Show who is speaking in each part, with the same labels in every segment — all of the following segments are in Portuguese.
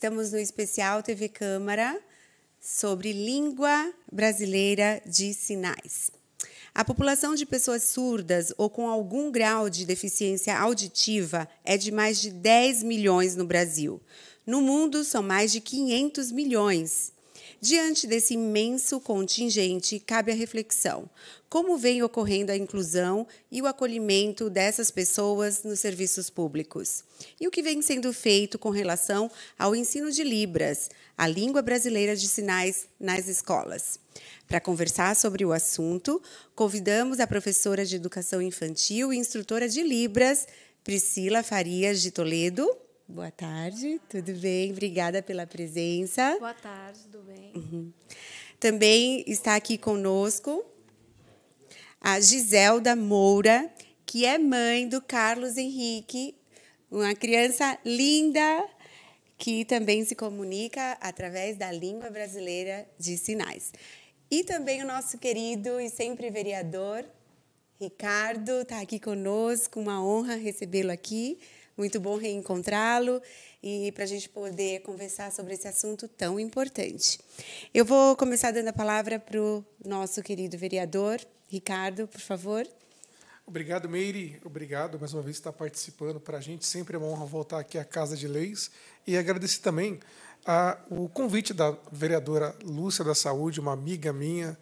Speaker 1: Estamos no especial TV Câmara sobre língua brasileira de sinais. A população de pessoas surdas ou com algum grau de deficiência auditiva é de mais de 10 milhões no Brasil. No mundo, são mais de 500 milhões. Diante desse imenso contingente, cabe a reflexão. Como vem ocorrendo a inclusão e o acolhimento dessas pessoas nos serviços públicos? E o que vem sendo feito com relação ao ensino de Libras, a língua brasileira de sinais, nas escolas? Para conversar sobre o assunto, convidamos a professora de Educação Infantil e instrutora de Libras, Priscila Farias de Toledo Boa tarde, tudo bem? Obrigada pela presença.
Speaker 2: Boa tarde, tudo bem?
Speaker 1: Uhum. Também está aqui conosco a Giselda Moura, que é mãe do Carlos Henrique, uma criança linda que também se comunica através da língua brasileira de sinais. E também o nosso querido e sempre vereador Ricardo está aqui conosco, uma honra recebê-lo aqui. Muito bom reencontrá-lo e para a gente poder conversar sobre esse assunto tão importante. Eu vou começar dando a palavra para o nosso querido vereador, Ricardo, por favor.
Speaker 3: Obrigado, Meire. Obrigado mais uma vez por estar participando. Para a gente sempre é uma honra voltar aqui à Casa de Leis. E agradecer também a, o convite da vereadora Lúcia da Saúde, uma amiga minha,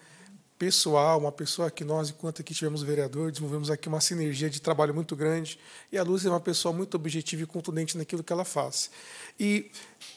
Speaker 3: pessoal, uma pessoa que nós, enquanto aqui tivemos vereador, desenvolvemos aqui uma sinergia de trabalho muito grande, e a Luz é uma pessoa muito objetiva e contundente naquilo que ela faz. E,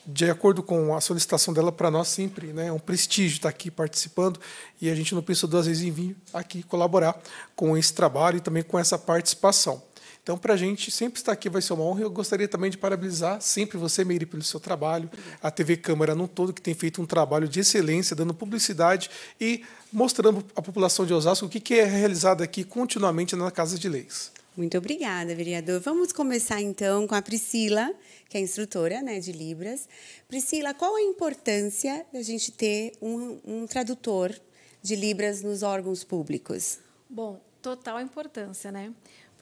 Speaker 3: de acordo com a solicitação dela, para nós sempre né, é um prestígio estar aqui participando, e a gente não pensou duas vezes em vir aqui colaborar com esse trabalho e também com essa participação. Então, para a gente sempre estar aqui vai ser uma honra. Eu gostaria também de parabenizar sempre você, Meire, pelo seu trabalho, a TV Câmara no todo, que tem feito um trabalho de excelência, dando publicidade e mostrando à população de Osasco o que é realizado aqui continuamente na Casa de Leis.
Speaker 1: Muito obrigada, vereador. Vamos começar então com a Priscila, que é instrutora né, de Libras. Priscila, qual a importância da gente ter um, um tradutor de Libras nos órgãos públicos?
Speaker 2: Bom, total importância, né?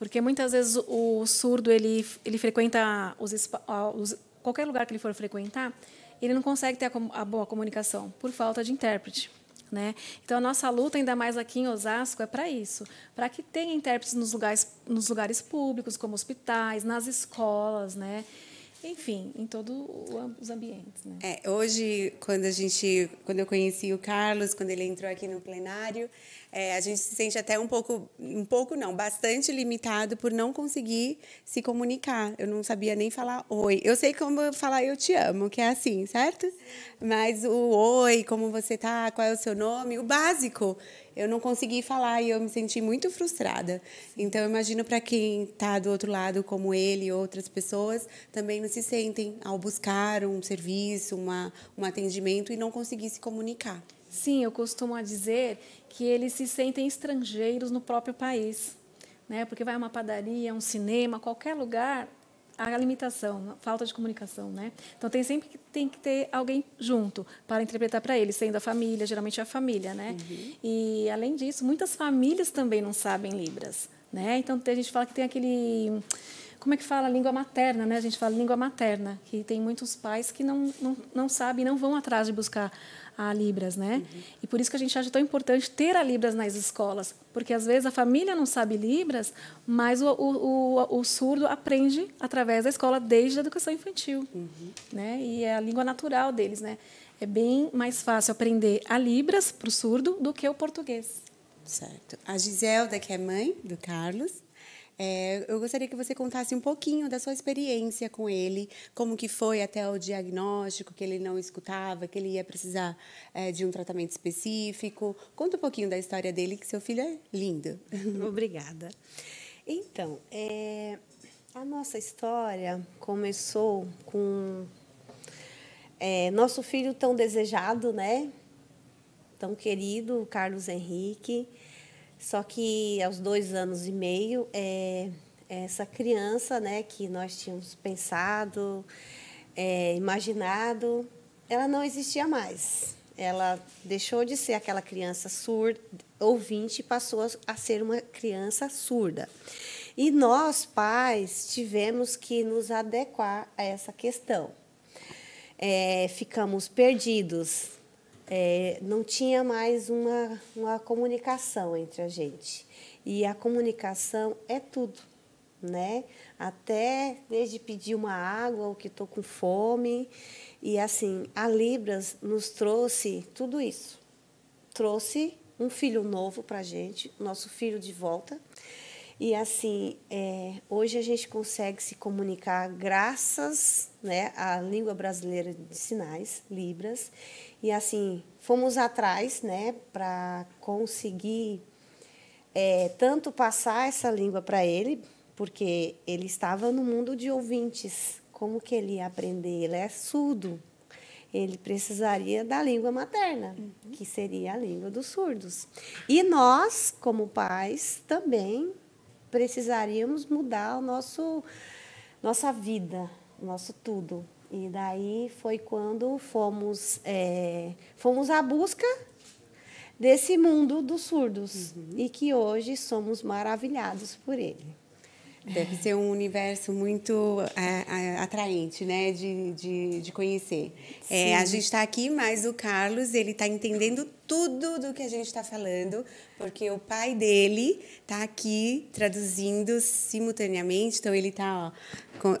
Speaker 2: Porque muitas vezes o surdo ele, ele frequenta os, os, qualquer lugar que ele for frequentar, ele não consegue ter a, a boa comunicação por falta de intérprete. Né? Então, a nossa luta, ainda mais aqui em Osasco, é para isso para que tenha intérpretes nos lugares, nos lugares públicos, como hospitais, nas escolas. Né? enfim, em todos os ambientes. Né? É,
Speaker 1: hoje, quando a gente, quando eu conheci o Carlos, quando ele entrou aqui no plenário, é, a gente se sente até um pouco, um pouco não, bastante limitado por não conseguir se comunicar. Eu não sabia nem falar oi. Eu sei como falar eu te amo, que é assim, certo? Mas o oi, como você tá, qual é o seu nome, o básico eu não consegui falar e eu me senti muito frustrada. Então, imagino para quem está do outro lado, como ele e outras pessoas, também não se sentem ao buscar um serviço, uma,
Speaker 2: um atendimento e não conseguir se comunicar. Sim, eu costumo dizer que eles se sentem estrangeiros no próprio país. Né? Porque vai a uma padaria, um cinema, qualquer lugar, a limitação, a falta de comunicação, né? Então tem sempre que tem que ter alguém junto para interpretar para ele, sendo a família, geralmente é a família, né? Uhum. E além disso, muitas famílias também não sabem libras, né? Então a gente fala que tem aquele como é que fala língua materna, né? A gente fala língua materna, que tem muitos pais que não, não, não sabem, não vão atrás de buscar a Libras, né? Uhum. E por isso que a gente acha tão importante ter a Libras nas escolas, porque às vezes a família não sabe Libras, mas o, o, o, o surdo aprende através da escola desde a educação infantil, uhum. né? E é a língua natural deles, né? É bem mais fácil aprender a Libras para o surdo do que o português. Certo.
Speaker 1: A Giselda, que é mãe do Carlos, é, eu gostaria que você contasse um pouquinho da sua experiência com ele, como que foi até o diagnóstico, que ele não escutava, que ele ia precisar é, de um tratamento específico. Conta um pouquinho da história dele, que seu filho é lindo.
Speaker 4: Obrigada. Então, é, a nossa história começou com é, nosso filho tão desejado, né? Tão querido, Carlos Henrique. Só que aos dois anos e meio, é, é, essa criança né, que nós tínhamos pensado, é, imaginado, ela não existia mais. Ela deixou de ser aquela criança surda, ouvinte, e passou a ser uma criança surda. E nós, pais, tivemos que nos adequar a essa questão. É, ficamos perdidos é, não tinha mais uma, uma comunicação entre a gente. E a comunicação é tudo, né? Até desde pedir uma água, ou que estou com fome. E assim, a Libras nos trouxe tudo isso. Trouxe um filho novo para a gente, nosso filho de volta. E assim, é, hoje a gente consegue se comunicar graças né, à língua brasileira de sinais, Libras. E assim, fomos atrás né, para conseguir é, tanto passar essa língua para ele, porque ele estava no mundo de ouvintes. Como que ele ia aprender? Ele é surdo. Ele precisaria da língua materna, uhum. que seria a língua dos surdos. E nós, como pais, também precisaríamos mudar o nosso nossa vida, nosso tudo. E daí foi quando fomos é, fomos à busca desse mundo dos surdos uhum.
Speaker 1: e que hoje somos maravilhados por ele. Deve ser um universo muito é, é atraente, né, de, de, de conhecer. É, a gente está aqui, mas o Carlos ele está entendendo tudo do que a gente está falando, porque o pai dele está aqui traduzindo simultaneamente, então ele está com,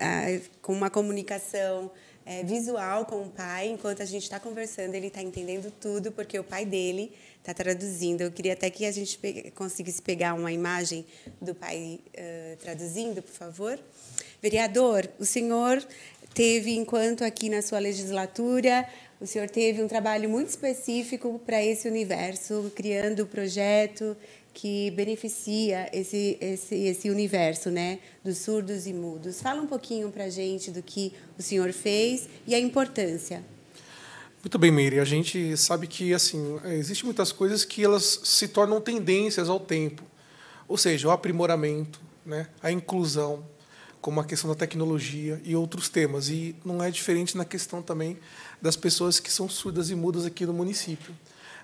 Speaker 1: com, uma comunicação é, visual com o pai, enquanto a gente está conversando, ele está entendendo tudo, porque o pai dele está traduzindo. Eu queria até que a gente pe conseguisse pegar uma imagem do pai uh, traduzindo, por favor. Vereador, o senhor teve, enquanto aqui na sua legislatura, o senhor teve um trabalho muito específico para esse universo, criando o um projeto que beneficia esse, esse, esse universo né, dos surdos e mudos. Fala um pouquinho para a gente do que o senhor fez e a importância.
Speaker 3: Muito bem, Meire. A gente sabe que assim existem muitas coisas que elas se tornam tendências ao tempo, ou seja, o aprimoramento, né, a inclusão, como a questão da tecnologia e outros temas. E não é diferente na questão também das pessoas que são surdas e mudas aqui no município.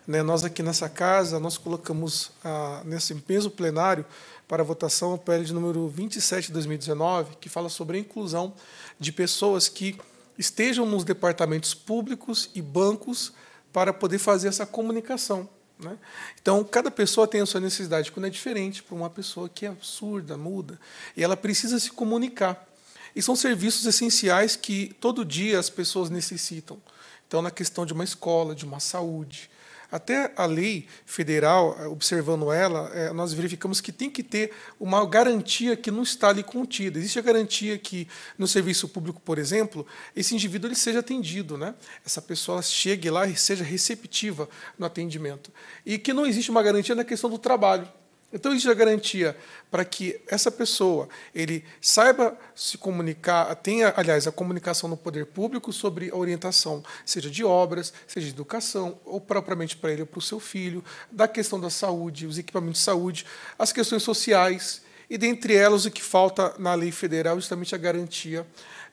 Speaker 3: Né, nós aqui nessa casa, nós colocamos ah, nesse mesmo plenário para votação a PL de número 27 de 2019, que fala sobre a inclusão de pessoas que estejam nos departamentos públicos e bancos para poder fazer essa comunicação. Né? Então, cada pessoa tem a sua necessidade, quando é diferente para uma pessoa que é surda, muda, e ela precisa se comunicar. E são serviços essenciais que todo dia as pessoas necessitam. Então, na questão de uma escola, de uma saúde. Até a lei federal, observando ela, é, nós verificamos que tem que ter uma garantia que não está ali contida. Existe a garantia que, no serviço público, por exemplo, esse indivíduo ele seja atendido, né? essa pessoa chegue lá e seja receptiva no atendimento. E que não existe uma garantia na questão do trabalho. Então isso já é garantia para que essa pessoa ele saiba se comunicar, tenha, aliás, a comunicação no poder público sobre a orientação, seja de obras, seja de educação, ou propriamente para ele ou para o seu filho, da questão da saúde, os equipamentos de saúde, as questões sociais, e dentre elas o que falta na lei federal justamente a garantia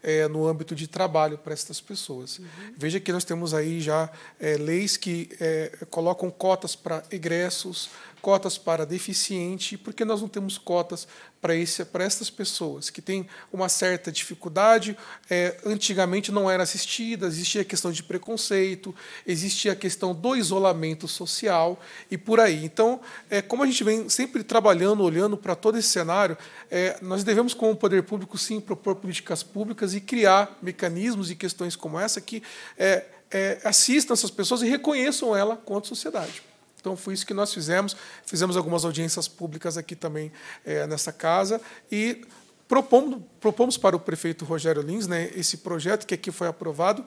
Speaker 3: é, no âmbito de trabalho para essas pessoas. Uhum. Veja que nós temos aí já é, leis que é, colocam cotas para egressos, cotas para deficiente, porque nós não temos cotas para esse, para pessoas que têm uma certa dificuldade. É, antigamente não era assistida existia a questão de preconceito, existia a questão do isolamento social e por aí. Então, é, como a gente vem sempre trabalhando, olhando para todo esse cenário, é, nós devemos, como poder público, sim, propor políticas públicas e criar mecanismos e questões como essa que é, é, assistam essas pessoas e reconheçam ela quanto sociedade. Então, foi isso que nós fizemos. Fizemos algumas audiências públicas aqui também é, nessa casa e propomos, propomos para o prefeito Rogério Lins né, esse projeto que aqui foi aprovado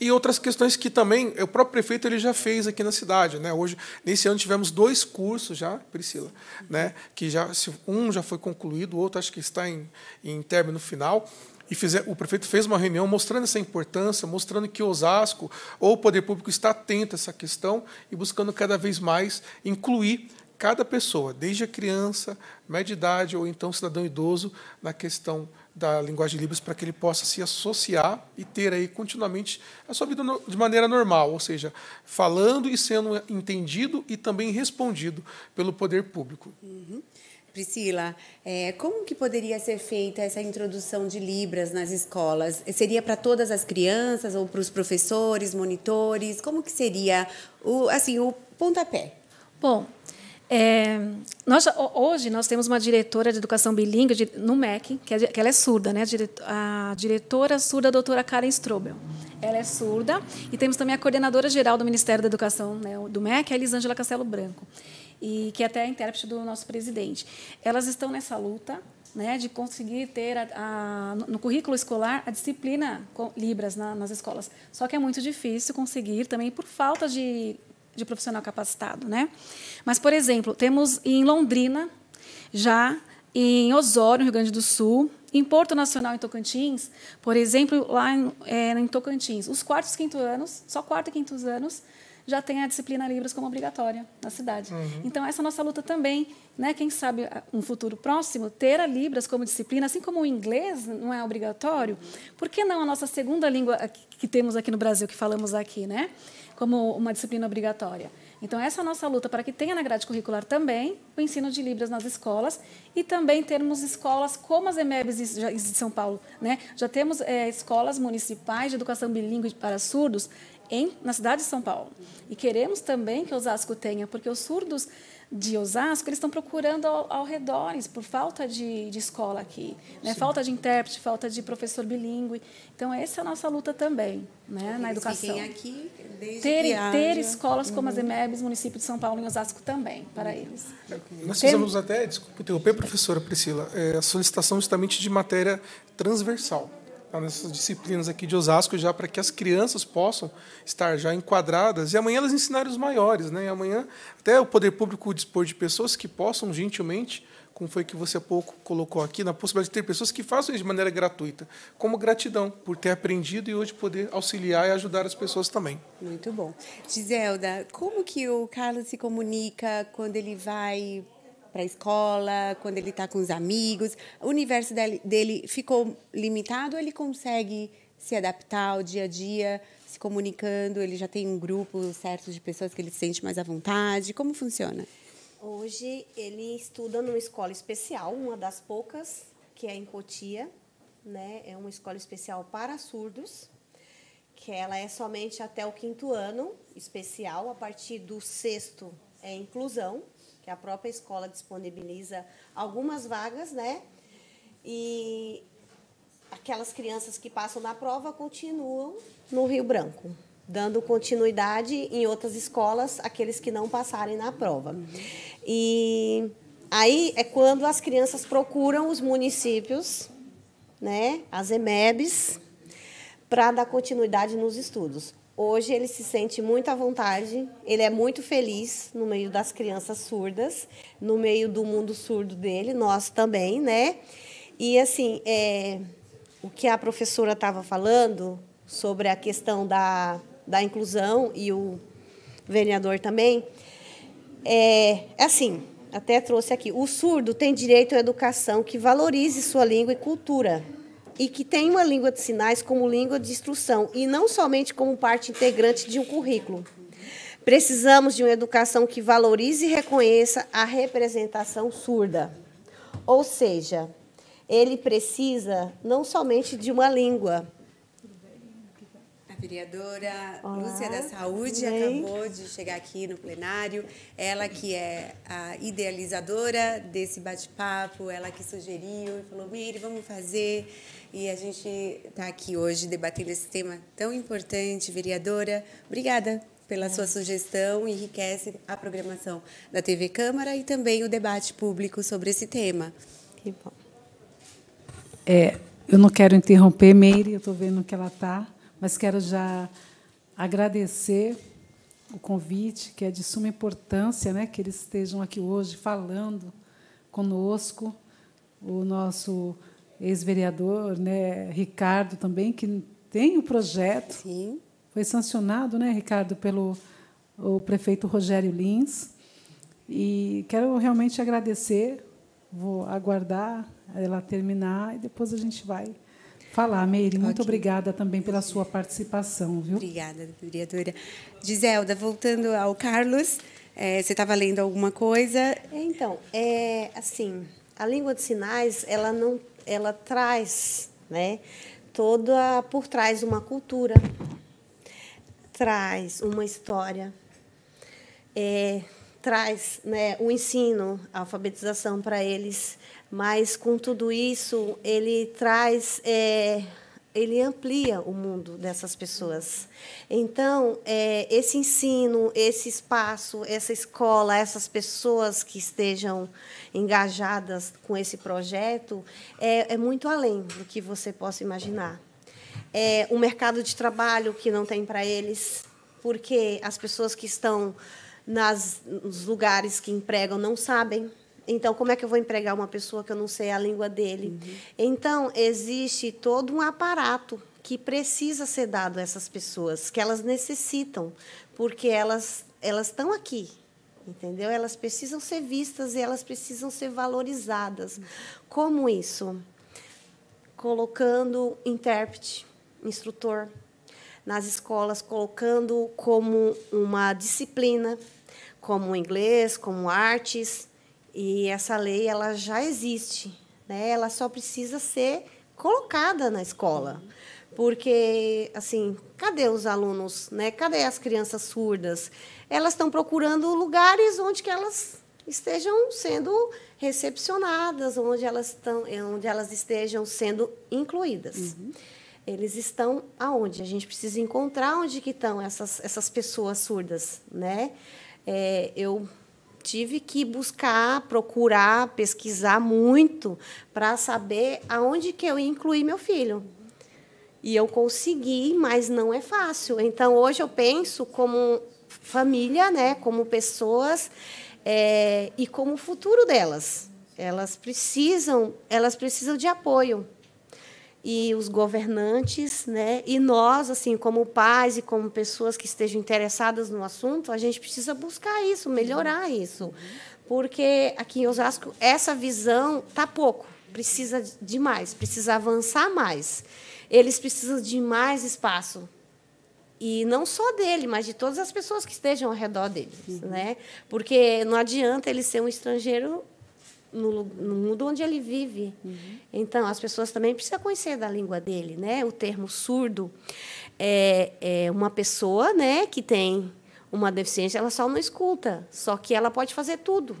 Speaker 3: e outras questões que também o próprio prefeito ele já fez aqui na cidade, né? Hoje nesse ano tivemos dois cursos já, Priscila, né? Que já um já foi concluído, o outro acho que está em, em término final e fizer, o prefeito fez uma reunião mostrando essa importância, mostrando que Osasco ou o poder público está atento a essa questão e buscando cada vez mais incluir cada pessoa, desde a criança, média idade ou então cidadão idoso, na questão da linguagem de libras para que ele possa se associar e ter aí continuamente a sua vida de maneira normal, ou seja, falando e sendo entendido e também respondido pelo poder público.
Speaker 1: Uhum. Priscila, é, como que poderia ser feita essa introdução de Libras nas escolas? Seria para todas as crianças ou para os professores,
Speaker 2: monitores? Como que seria o, assim, o pontapé? Bom, é, nós, hoje nós temos uma diretora de educação bilingue no MEC, que, é, que ela é surda, né? a diretora surda, a doutora Karen Strobel. Ela é surda e temos também a coordenadora geral do Ministério da Educação né, do MEC, a Elisângela Castelo Branco e que é até é intérprete do nosso presidente. Elas estão nessa luta né, de conseguir ter a, a, no currículo escolar a disciplina Libras na, nas escolas. Só que é muito difícil conseguir também por falta de, de profissional capacitado. Né? Mas, por exemplo, temos em Londrina, já em Osório, Rio Grande do Sul, em Porto Nacional, em Tocantins, por exemplo, lá em, é, em Tocantins, os quartos e quinto anos, só quarto e quinto anos, já tem a disciplina Libras como obrigatória na cidade. Uhum. Então, essa nossa luta também, né? Quem sabe ah, um futuro próximo ter a Libras como disciplina, assim como o inglês não é obrigatório, por que não a nossa segunda língua que temos aqui no Brasil, que falamos aqui, né? Como uma disciplina obrigatória. Então, essa é a nossa luta para que tenha na grade curricular também o ensino de Libras nas escolas e também termos escolas como as EMEBs de São Paulo. Né? Já temos é, escolas municipais de educação bilíngue para surdos em, na cidade de São Paulo. E queremos também que Osasco tenha, porque os surdos de Osasco eles estão procurando ao, ao redores por falta de, de escola aqui, né? falta de intérprete, falta de professor bilíngue. Então essa é a nossa luta também, né, na educação. aqui desde ter, ter escolas como as uhum. EMEBs, município de São Paulo e Osasco também para uhum.
Speaker 5: eles.
Speaker 3: Nós fizemos até, desculpe interromper, professora Priscila, é, a solicitação justamente de matéria transversal nessas disciplinas aqui de Osasco, já para que as crianças possam estar já enquadradas e amanhã elas ensinarem os maiores, né? E amanhã até o poder público dispor de pessoas que possam gentilmente como foi que você há pouco colocou aqui, na possibilidade de ter pessoas que façam isso de maneira gratuita, como gratidão por ter aprendido e hoje poder auxiliar e ajudar as pessoas também. Muito bom.
Speaker 1: Giselda, como que o Carlos se comunica quando ele vai para a escola, quando ele está com os amigos? O universo dele, dele ficou limitado ou ele consegue se adaptar ao dia a dia, se comunicando? Ele já tem um grupo certo de pessoas que ele se sente mais à vontade? Como funciona?
Speaker 4: Hoje ele estuda numa escola especial, uma das poucas, que é em Cotia. Né? É uma escola especial para surdos, que ela é somente até o quinto ano especial. A partir do sexto é inclusão que a própria escola disponibiliza algumas vagas, né? E aquelas crianças que passam na prova continuam no Rio Branco, dando continuidade em outras escolas aqueles que não passarem na prova. E aí é quando as crianças procuram os municípios, né, as EMEBs, para dar continuidade nos estudos. Hoje ele se sente muito à vontade, ele é muito feliz no meio das crianças surdas, no meio do mundo surdo dele, nós também, né? E assim, é, o que a professora estava falando sobre a questão da, da inclusão e o vereador também, é, é assim, até trouxe aqui, o surdo tem direito à educação que valorize sua língua e cultura e que tem uma língua de sinais como língua de instrução e não somente como parte integrante de um currículo. Precisamos de uma educação que valorize e reconheça a representação surda. Ou seja, ele precisa não somente de uma língua.
Speaker 1: A vereadora Olá, Lúcia da Saúde acabou de chegar aqui no plenário. Ela que é a idealizadora desse bate-papo, ela que sugeriu e falou: Mire, vamos fazer. E a gente está aqui hoje debatendo esse tema tão importante, vereadora. Obrigada pela sua sugestão, enriquece a programação da TV Câmara e também o debate público sobre esse tema. Que bom.
Speaker 5: É, eu não quero interromper, Meire, eu estou vendo que ela está, mas quero já agradecer o convite, que é de suma importância né, que eles estejam aqui hoje falando conosco, o nosso ex-vereador, né, Ricardo também, que tem o projeto. Sim. Foi sancionado, né, Ricardo, pelo o prefeito Rogério Lins. E quero realmente agradecer. Vou aguardar ela terminar e depois a gente vai falar. Meire, muito okay. obrigada também pela sua participação. Viu? Obrigada,
Speaker 1: vereadora. Giselda, voltando ao Carlos, é, você estava lendo alguma coisa?
Speaker 4: Então, é, assim, a língua de sinais ela não ela traz, né? Toda por trás uma cultura, traz uma história, é, traz né, o ensino, a alfabetização para eles, mas com tudo isso ele traz é, ele amplia o mundo dessas pessoas. Então, é, esse ensino, esse espaço, essa escola, essas pessoas que estejam engajadas com esse projeto, é, é muito além do que você possa imaginar. É um mercado de trabalho que não tem para eles, porque as pessoas que estão nas, nos lugares que empregam não sabem então, como é que eu vou empregar uma pessoa que eu não sei a língua dele? Uhum. Então, existe todo um aparato que precisa ser dado a essas pessoas, que elas necessitam, porque elas elas estão aqui, entendeu? Elas precisam ser vistas e elas precisam ser valorizadas. Como isso? Colocando intérprete, instrutor nas escolas, colocando como uma disciplina, como inglês, como artes e essa lei ela já existe, né? Ela só precisa ser colocada na escola. Porque assim, cadê os alunos, né? Cadê as crianças surdas? Elas estão procurando lugares onde que elas estejam sendo recepcionadas, onde elas estão, eh, onde elas estejam sendo incluídas. Uhum. Eles estão aonde? A gente precisa encontrar onde que estão essas, essas pessoas surdas, né? É, eu tive que buscar, procurar, pesquisar muito para saber aonde que eu ia incluir meu filho. E eu consegui, mas não é fácil. Então hoje eu penso como família, né, como pessoas é, e como o futuro delas. Elas precisam, elas precisam de apoio e os governantes, né? E nós, assim, como pais e como pessoas que estejam interessadas no assunto, a gente precisa buscar isso, melhorar isso. Porque aqui em Osasco essa visão tá pouco, precisa de mais, precisa avançar mais. Eles precisam de mais espaço. E não só dele, mas de todas as pessoas que estejam ao redor deles, uhum. né? Porque não adianta ele ser um estrangeiro no, no mundo onde ele vive. Uhum. Então, as pessoas também precisam conhecer da língua dele, né? O termo surdo é, é uma pessoa, né, que tem uma deficiência, ela só não escuta, só que ela pode fazer tudo.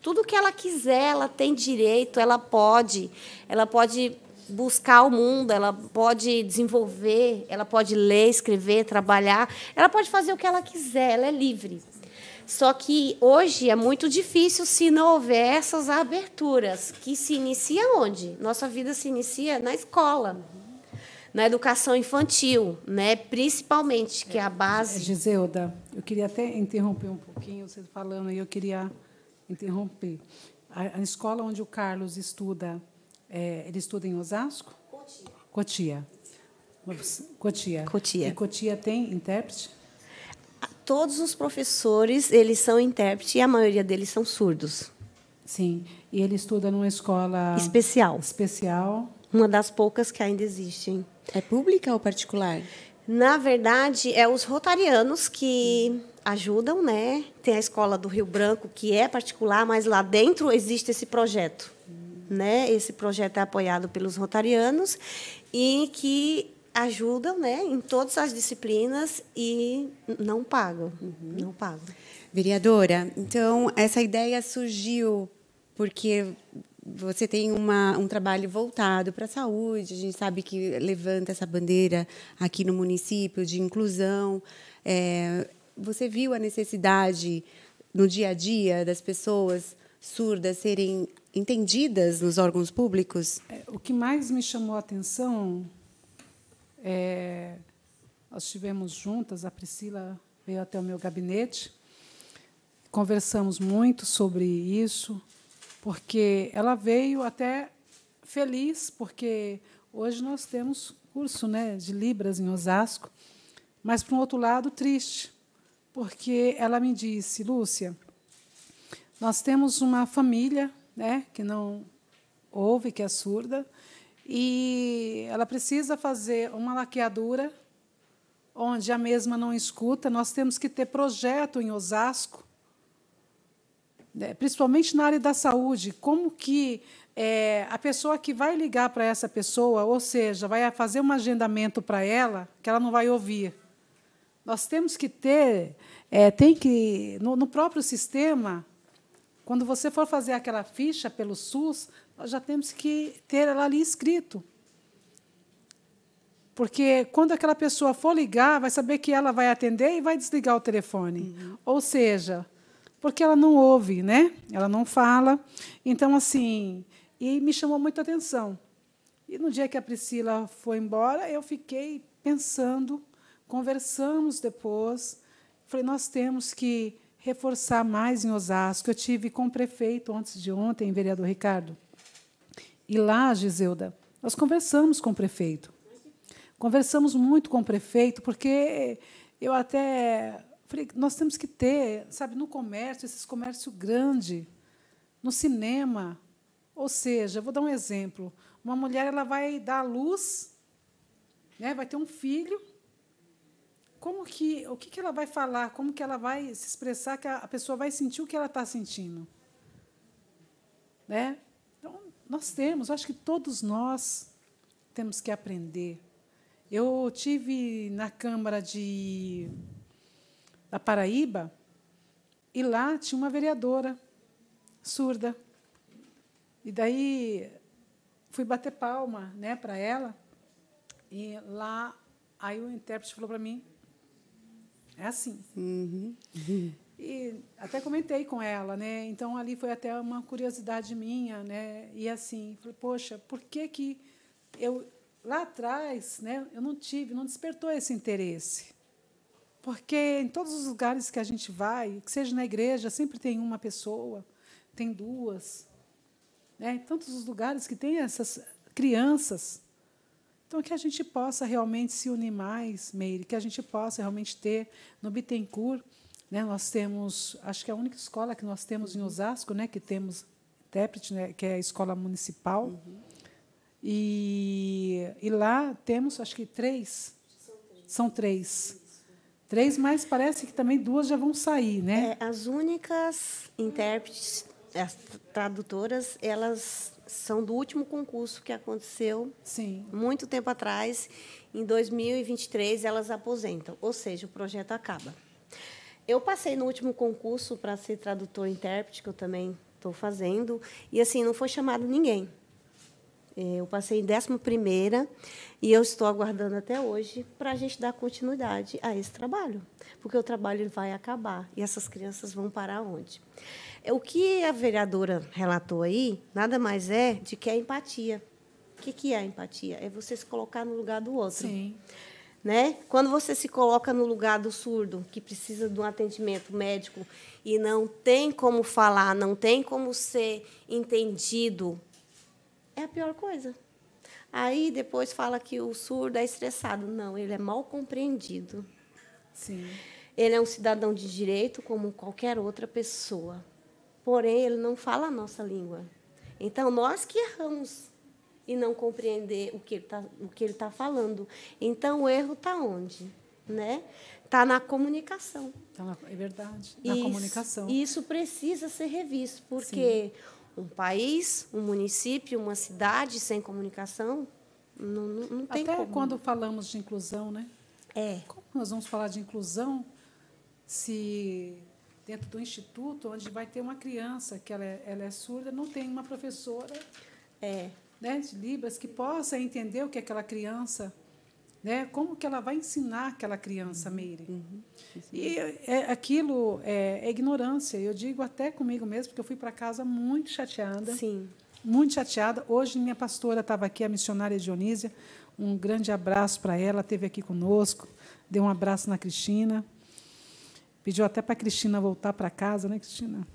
Speaker 4: Tudo que ela quiser, ela tem direito, ela pode. Ela pode buscar o mundo, ela pode desenvolver, ela pode ler, escrever, trabalhar, ela pode fazer o que ela quiser, ela é livre. Só que hoje é muito difícil se não houver essas aberturas, que se inicia onde? Nossa vida se inicia na escola, na educação infantil, né? principalmente, que é a base. É,
Speaker 5: Giselda, eu queria até interromper um pouquinho, você falando e eu queria interromper. A, a escola onde o Carlos estuda, é, ele estuda em Osasco? Cotia. Cotia. Cotia. Cotia. E Cotia tem intérprete?
Speaker 4: todos os professores eles são intérpretes e a maioria deles são surdos. Sim, e ele estuda numa escola especial. Especial. Uma das poucas que ainda existem. É pública ou particular? Na verdade, é os rotarianos que ajudam, né? Tem a escola do Rio Branco que é particular, mas lá dentro existe esse projeto, né? Esse projeto é apoiado pelos rotarianos e que ajudam né, em todas as disciplinas e
Speaker 1: não pagam. Uhum. Não pagam. Vereadora, então essa ideia surgiu porque você tem uma, um trabalho voltado para a saúde, a gente sabe que levanta essa bandeira aqui no município de inclusão. É, você viu a necessidade no dia a dia das pessoas
Speaker 5: surdas serem entendidas nos órgãos públicos? É, o que mais me chamou a atenção é, nós estivemos juntas, a Priscila veio até o meu gabinete, conversamos muito sobre isso, porque ela veio até feliz, porque hoje nós temos curso né, de Libras em Osasco, mas, por um outro lado, triste, porque ela me disse, Lúcia, nós temos uma família né, que não ouve, que é surda, e ela precisa fazer uma laqueadura onde a mesma não escuta. Nós temos que ter projeto em Osasco, né? principalmente na área da saúde. Como que é, a pessoa que vai ligar para essa pessoa, ou seja, vai fazer um agendamento para ela, que ela não vai ouvir. Nós temos que ter, é, tem que no, no próprio sistema, quando você for fazer aquela ficha pelo SUS, nós já temos que ter ela ali escrito. Porque quando aquela pessoa for ligar, vai saber que ela vai atender e vai desligar o telefone. Uhum. Ou seja, porque ela não ouve, né? Ela não fala. Então, assim, e me chamou muita atenção. E no dia que a Priscila foi embora, eu fiquei pensando, conversamos depois. Falei, nós temos que reforçar mais em Osasco. Eu tive com o prefeito antes de ontem, vereador Ricardo, e lá, Giseuda, nós conversamos com o prefeito. Conversamos muito com o prefeito, porque eu até falei, nós temos que ter, sabe, no comércio, esses comércio grande, no cinema. Ou seja, vou dar um exemplo. Uma mulher ela vai dar à luz, né, vai ter um filho. Como que, o que, que ela vai falar? Como que ela vai se expressar? Que a pessoa vai sentir o que ela está sentindo, né? Nós temos, acho que todos nós temos que aprender. Eu tive na Câmara de, da Paraíba e lá tinha uma vereadora surda. E daí fui bater palma né, para ela. E lá, aí o intérprete falou para mim: é assim. Uhum. E até comentei com ela, né? Então ali foi até uma curiosidade minha, né? E assim, falei, poxa, por que que eu lá atrás, né, eu não tive, não despertou esse interesse? Porque em todos os lugares que a gente vai, que seja na igreja, sempre tem uma pessoa, tem duas, né? Em tantos os lugares que tem essas crianças. Então, que a gente possa realmente se unir mais, Meire, que a gente possa realmente ter no Bittencourt né? Nós temos, acho que é a única escola que nós temos uhum. em Osasco, né? que temos intérprete, né? que é a escola municipal. Uhum. E, e lá temos, acho que três. São três. Três, mas parece que também duas já vão sair, né? É, as únicas intérpretes,
Speaker 4: as tradutoras, elas são do último concurso que aconteceu Sim. muito tempo atrás. Em 2023, elas aposentam, ou seja, o projeto acaba. Eu passei no último concurso para ser tradutor intérprete, que eu também estou fazendo, e assim, não foi chamado ninguém. É, eu passei em 11 e eu estou aguardando até hoje para a gente dar continuidade a esse trabalho, porque o trabalho vai acabar e essas crianças vão parar onde? É, o que a vereadora relatou aí nada mais é de que é empatia. O que é empatia? É você se colocar no lugar do outro. Sim. Né? Quando você se coloca no lugar do surdo, que precisa de um atendimento médico e não tem como falar, não tem como ser entendido, é a pior coisa. Aí depois fala que o surdo é estressado. Não, ele é mal compreendido. Sim. Ele é um cidadão de direito como qualquer outra pessoa. Porém, ele não fala a nossa língua. Então, nós que erramos e não compreender o que ele está tá falando. Então, o erro está onde? Né? Está na comunicação.
Speaker 5: Tá é verdade, na isso, comunicação.
Speaker 4: Isso precisa ser revisto, porque Sim. um país, um município, uma cidade sem comunicação
Speaker 5: não, não, não tem Até como. quando falamos de inclusão, né? É. Como nós vamos falar de inclusão se dentro do instituto, onde vai ter uma criança que ela é, ela é surda, não tem uma professora? É né, de Libras que possa entender o que aquela criança, né, como que ela vai ensinar aquela criança, uhum. Meire. Uhum. E é, aquilo é, é, ignorância. Eu digo até comigo mesmo, porque eu fui para casa muito chateada. Sim. Muito chateada. Hoje minha pastora estava aqui, a missionária Dionísia. Um grande abraço para ela, teve aqui conosco. Deu um abraço na Cristina. Pediu até para a Cristina voltar para casa, né, Cristina?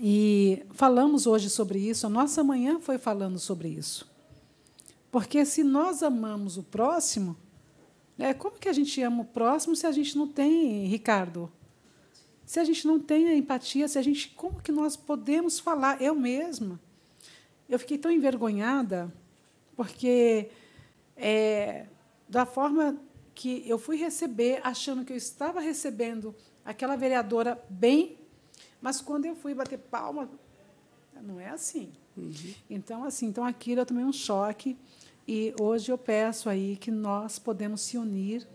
Speaker 5: E falamos hoje sobre isso, a nossa manhã foi falando sobre isso. Porque se nós amamos o próximo, é como que a gente ama o próximo se a gente não tem, Ricardo? Se a gente não tem a empatia, se a gente, como que nós podemos falar? Eu mesma. Eu fiquei tão envergonhada, porque é, da forma que eu fui receber, achando que eu estava recebendo aquela vereadora bem mas quando eu fui bater palma, não é assim. Uhum. Então, assim, então aquilo eu tomei um choque. E hoje eu peço aí que nós podemos se unir.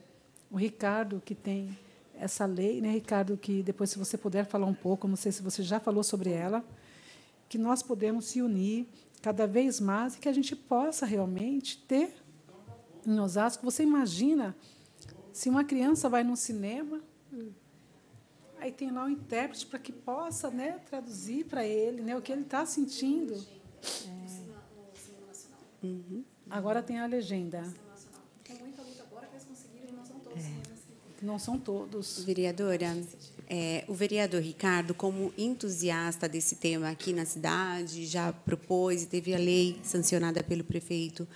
Speaker 5: O Ricardo, que tem essa lei, né, Ricardo, que depois, se você puder falar um pouco, não sei se você já falou sobre ela, que nós podemos se unir cada vez mais e que a gente possa realmente ter em Osasco. Você imagina se uma criança vai num cinema. Aí tem lá um intérprete para que possa né, traduzir para ele né, o que ele está sentindo. É. Uhum. Agora tem a legenda. É. Não são todos.
Speaker 1: Vereadora, é, o vereador Ricardo, como entusiasta desse tema aqui na cidade, já propôs e teve a lei sancionada pelo prefeito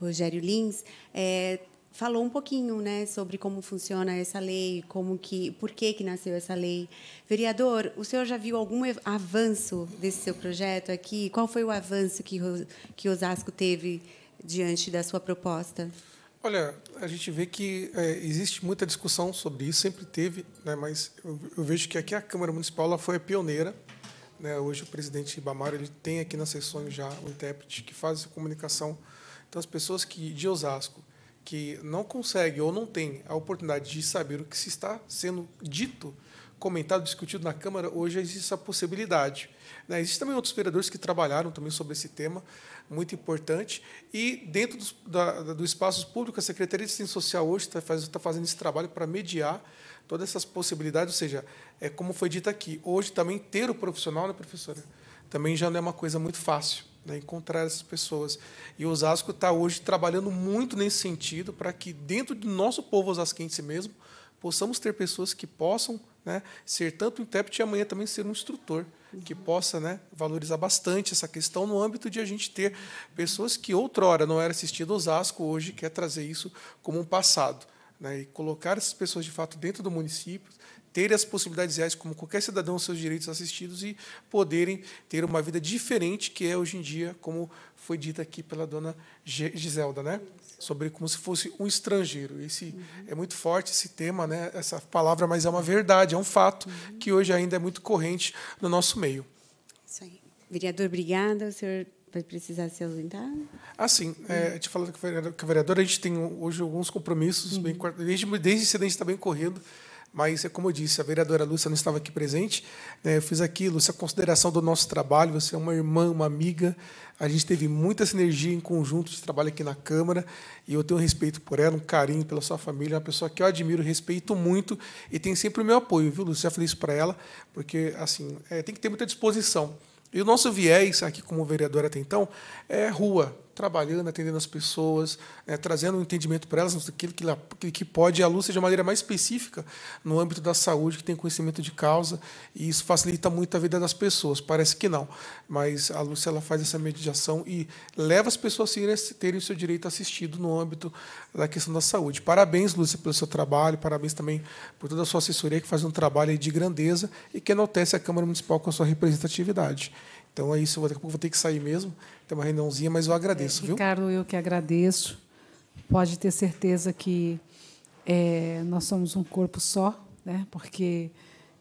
Speaker 1: Rogério Lins, é, falou um pouquinho, né, sobre como funciona essa lei, como que, por que que nasceu essa lei. Vereador, o senhor já viu algum avanço desse seu projeto aqui? Qual foi o avanço que que Osasco teve diante da sua proposta?
Speaker 3: Olha, a gente vê que é, existe muita discussão sobre isso, sempre teve, né, mas eu, eu vejo que aqui a Câmara Municipal ela foi a pioneira. Né, hoje o presidente Ibamar ele tem aqui nas sessões já o intérprete que faz a comunicação. Então, as pessoas que de Osasco que não consegue ou não tem a oportunidade de saber o que se está sendo dito, comentado, discutido na Câmara, hoje existe essa possibilidade. Né? Existem também outros vereadores que trabalharam também sobre esse tema, muito importante, e dentro dos, da, públicos, a Secretaria de Assistência Social hoje está tá fazendo esse trabalho para mediar todas essas possibilidades, ou seja, é como foi dito aqui, hoje também ter o profissional, né, professora, também já não é uma coisa muito fácil né, encontrar essas pessoas. E o Osasco está hoje trabalhando muito nesse sentido para que, dentro do nosso povo osasquense mesmo, possamos ter pessoas que possam né, ser tanto intérprete e amanhã também ser um instrutor, que uhum. possa né, valorizar bastante essa questão no âmbito de a gente ter pessoas que outrora não era assistido Osasco, hoje quer trazer isso como um passado. Né, e colocar essas pessoas de fato dentro do município, ter as possibilidades reais, como qualquer cidadão, seus direitos assistidos e poderem ter uma vida diferente, que é hoje em dia, como foi dita aqui pela dona Giselda, né? sobre como se fosse um estrangeiro. Esse uhum. é muito forte esse tema, né? Essa palavra, mas é uma verdade, é um fato uhum. que hoje ainda é muito corrente no nosso meio. Isso aí. Vereador, obrigada. O senhor vai precisar se ausentar? Ah, sim. Uhum. te falando que a vereadora, a gente tem hoje alguns compromissos, uhum. bem, desde, desde o a gente está bem correndo. Mas é como eu disse, a vereadora Lúcia não estava aqui presente. Né? Eu fiz aqui, Lúcia, a consideração do nosso trabalho. Você é uma irmã, uma amiga. A gente teve muita sinergia em conjunto de trabalho aqui na Câmara. E eu tenho um respeito por ela, um carinho pela sua família. É uma pessoa que eu admiro, respeito muito. E tem sempre o meu apoio, viu, Lúcia? Já falei isso para ela, porque assim é, tem que ter muita disposição. E o nosso viés aqui como vereadora até então é rua trabalhando, atendendo as pessoas, né, trazendo um entendimento para elas daquilo que, que pode a luz de uma maneira mais específica no âmbito da saúde, que tem conhecimento de causa, e isso facilita muito a vida das pessoas. Parece que não, mas a Lúcia ela faz essa mediação e leva as pessoas a terem o seu direito assistido no âmbito da questão da saúde. Parabéns, Lúcia, pelo seu trabalho, parabéns também por toda a sua assessoria, que faz um trabalho de grandeza e que enaltece a Câmara Municipal com a sua representatividade. Então é isso, daqui a pouco vou ter que sair mesmo, tem uma reuniãozinha, mas eu agradeço. É, Ricardo, eu que agradeço.
Speaker 5: Pode ter certeza que é, nós somos um corpo só, né? porque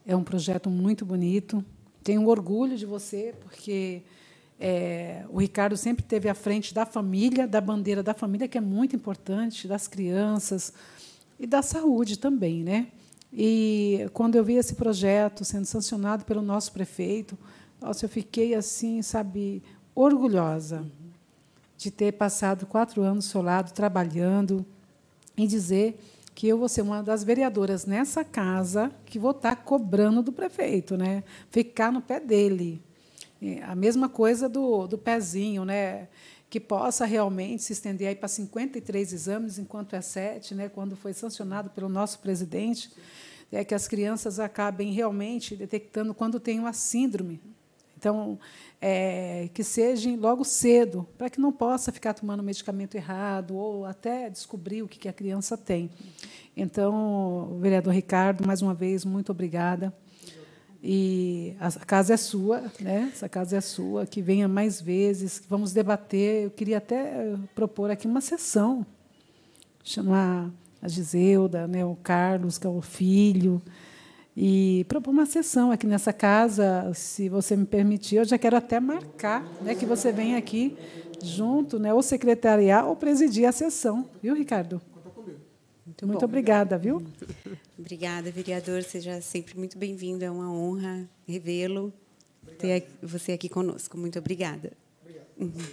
Speaker 5: é um projeto muito bonito. Tenho orgulho de você, porque é, o Ricardo sempre teve à frente da família, da bandeira da família, que é muito importante, das crianças e da saúde também. Né? E quando eu vi esse projeto sendo sancionado pelo nosso prefeito, nossa, eu fiquei assim, sabe, orgulhosa de ter passado quatro anos solado, trabalhando, e dizer que eu vou ser uma das vereadoras nessa casa que vou estar tá cobrando do prefeito, né? Ficar no pé dele. A mesma coisa do, do pezinho, né? que possa realmente se estender aí para 53 exames, enquanto é sete, né, quando foi sancionado pelo nosso presidente, é que as crianças acabem realmente detectando quando tem uma síndrome então, é, que sejam logo cedo, para que não possa ficar tomando medicamento errado ou até descobrir o que a criança tem. Então, vereador Ricardo, mais uma vez, muito obrigada. E a casa é sua, né? Essa casa é sua, que venha mais vezes, vamos debater. Eu queria até eh, propor aqui uma sessão, chamar a Giselda, né, o Carlos, que é o filho, e propor uma sessão aqui nessa casa, se você me permitir. Eu já quero até marcar né, que você venha aqui junto, né, ou secretariar ou presidir a sessão, viu, Ricardo?
Speaker 1: Muito, muito obrigada, viu? Obrigada, vereador. Seja sempre muito bem-vindo. É uma honra revê-lo,
Speaker 5: ter você
Speaker 1: aqui conosco. Muito obrigada. Obrigado.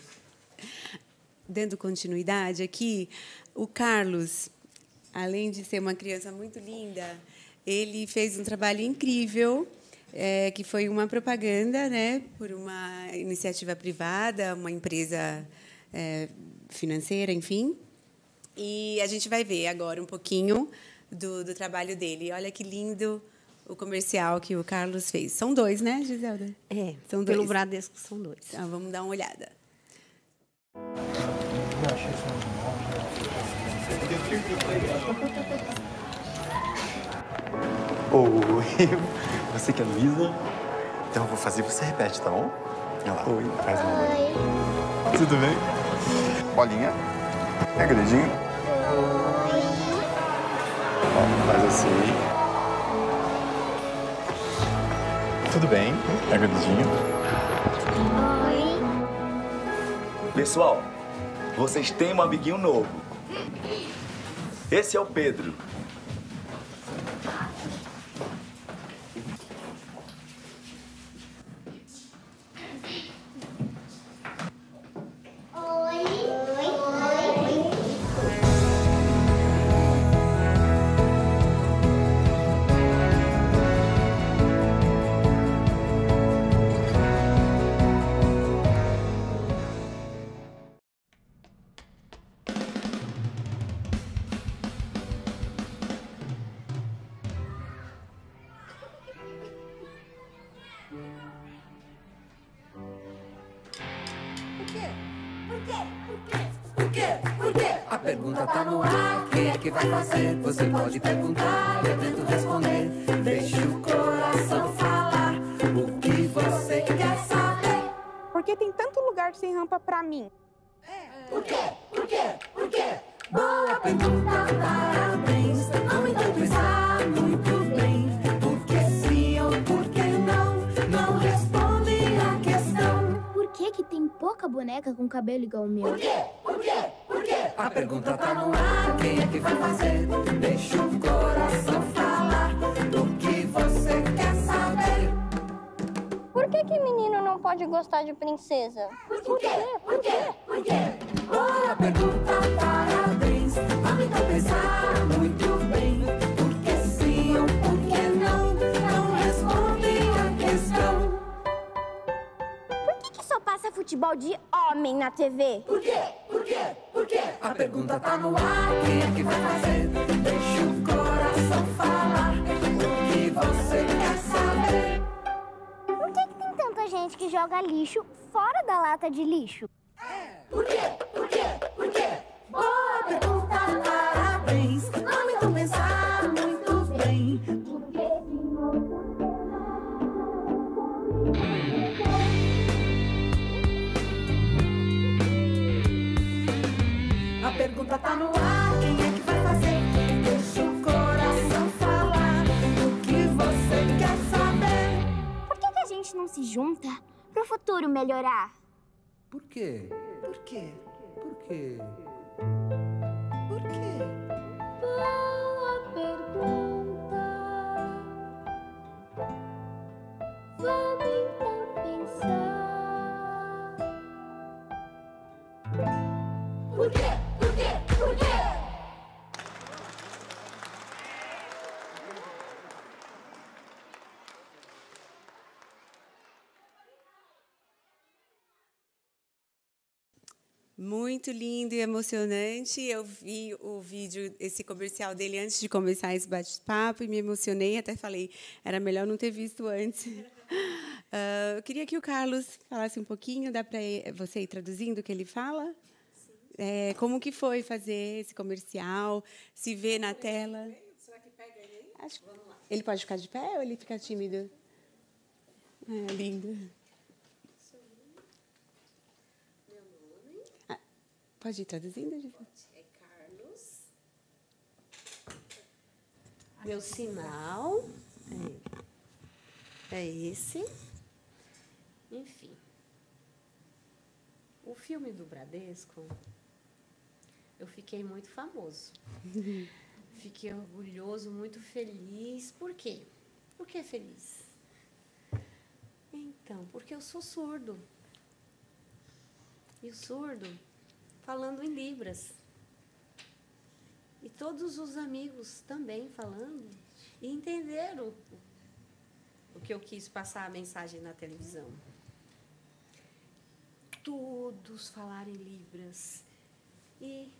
Speaker 1: Dando continuidade aqui, o Carlos, além de ser uma criança muito linda, ele fez um trabalho incrível, é, que foi uma propaganda né, por uma iniciativa privada, uma empresa é, financeira, enfim. E a gente vai ver agora um pouquinho do, do trabalho dele. Olha que lindo o comercial que o Carlos fez. São dois, né, Giselda? É, são dois. pelo Bradesco são dois. Então, vamos dar uma olhada. Eu
Speaker 3: achei
Speaker 6: Oi. Você que é Luísa? Então eu vou fazer e você repete, tá bom? Olha lá. Oi. Faz uma Oi. Tudo bem? Bolinha.
Speaker 3: Segredinho. Oi. Ó, faz assim. Tudo bem. Segredinho.
Speaker 2: Oi. Pessoal, vocês têm um amiguinho novo. Esse é o Pedro.
Speaker 6: perguntar, eu tento responder.
Speaker 5: Deixe o coração falar o que você quer saber.
Speaker 1: Por que tem tanto lugar sem rampa pra mim? Por quê? Por quê?
Speaker 4: Por
Speaker 5: quê? Boa pergunta, parabéns. Não então está muito bem. Por que sim ou por que não? Não responde a questão.
Speaker 4: Por que, que tem pouca boneca com cabelo igual o meu? Por quê?
Speaker 5: A pergunta tá no ar, quem é que vai fazer? Deixa o coração falar do que você quer saber. Por que que menino não pode gostar de princesa? Por quê? Por quê? Por quê? Bora pergunta, parabéns. Vamos então pensar muito bem. Por que sim ou por que não? Não responde a questão.
Speaker 4: Por que, que só passa futebol de homem na TV? Por quê? Por quê? A
Speaker 5: pergunta tá no ar, quem é que vai fazer? Deixa o coração falar o que você quer saber.
Speaker 4: Por que, que tem tanta gente que joga
Speaker 5: lixo fora da lata de lixo? É. Por quê? Por quê? Por quê? Boa pergunta, parabéns. pergunta tá, tá no ar, quem é que vai fazer? Deixa o coração falar o que você quer saber. Por que, que a gente não se junta pro futuro melhorar? Por quê? Por quê? Por quê? Por quê?
Speaker 4: Boa pergunta. Vamos então pensar. Por quê?
Speaker 1: Muito lindo e emocionante. Eu vi o vídeo, esse comercial dele antes de começar esse bate-papo e me emocionei. Até falei, era melhor não ter visto antes. Uh, eu queria que o Carlos falasse um pouquinho. Dá para você ir traduzindo o que ele fala? É, como que foi fazer esse comercial? Se vê na tela?
Speaker 5: Será que pega ele aí?
Speaker 1: Acho... Vamos lá. Ele pode ficar de pé ou ele fica tímido? É, lindo. Meu nome? Ah, pode ir traduzindo,
Speaker 4: É Carlos. Meu sinal é, é esse. Enfim. O filme do Bradesco eu fiquei muito famoso. fiquei orgulhoso, muito feliz. Por quê? Por que feliz? Então, porque eu sou surdo. E o surdo falando em Libras. E todos os amigos também falando e entenderam o que eu quis passar a mensagem na televisão. Todos falaram em Libras. E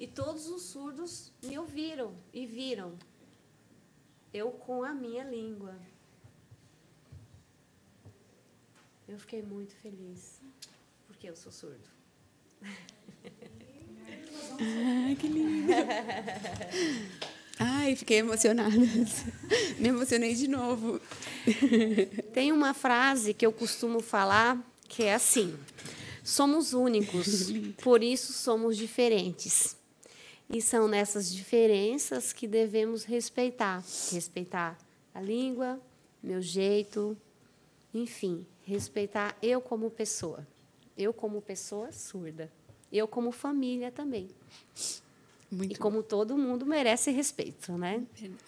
Speaker 4: e todos os surdos me ouviram e viram. Eu com a minha língua. Eu fiquei muito feliz, porque eu sou surdo. Ai,
Speaker 1: que lindo! Ai, fiquei emocionada. Me emocionei de novo. Tem uma frase que eu costumo falar
Speaker 4: que é assim: Somos únicos, por isso somos diferentes. E são nessas diferenças que devemos respeitar. Respeitar a língua, meu jeito, enfim, respeitar eu como pessoa. Eu como pessoa surda. Eu como família também. Muito e bom. como todo mundo merece respeito, né?
Speaker 2: Verdade.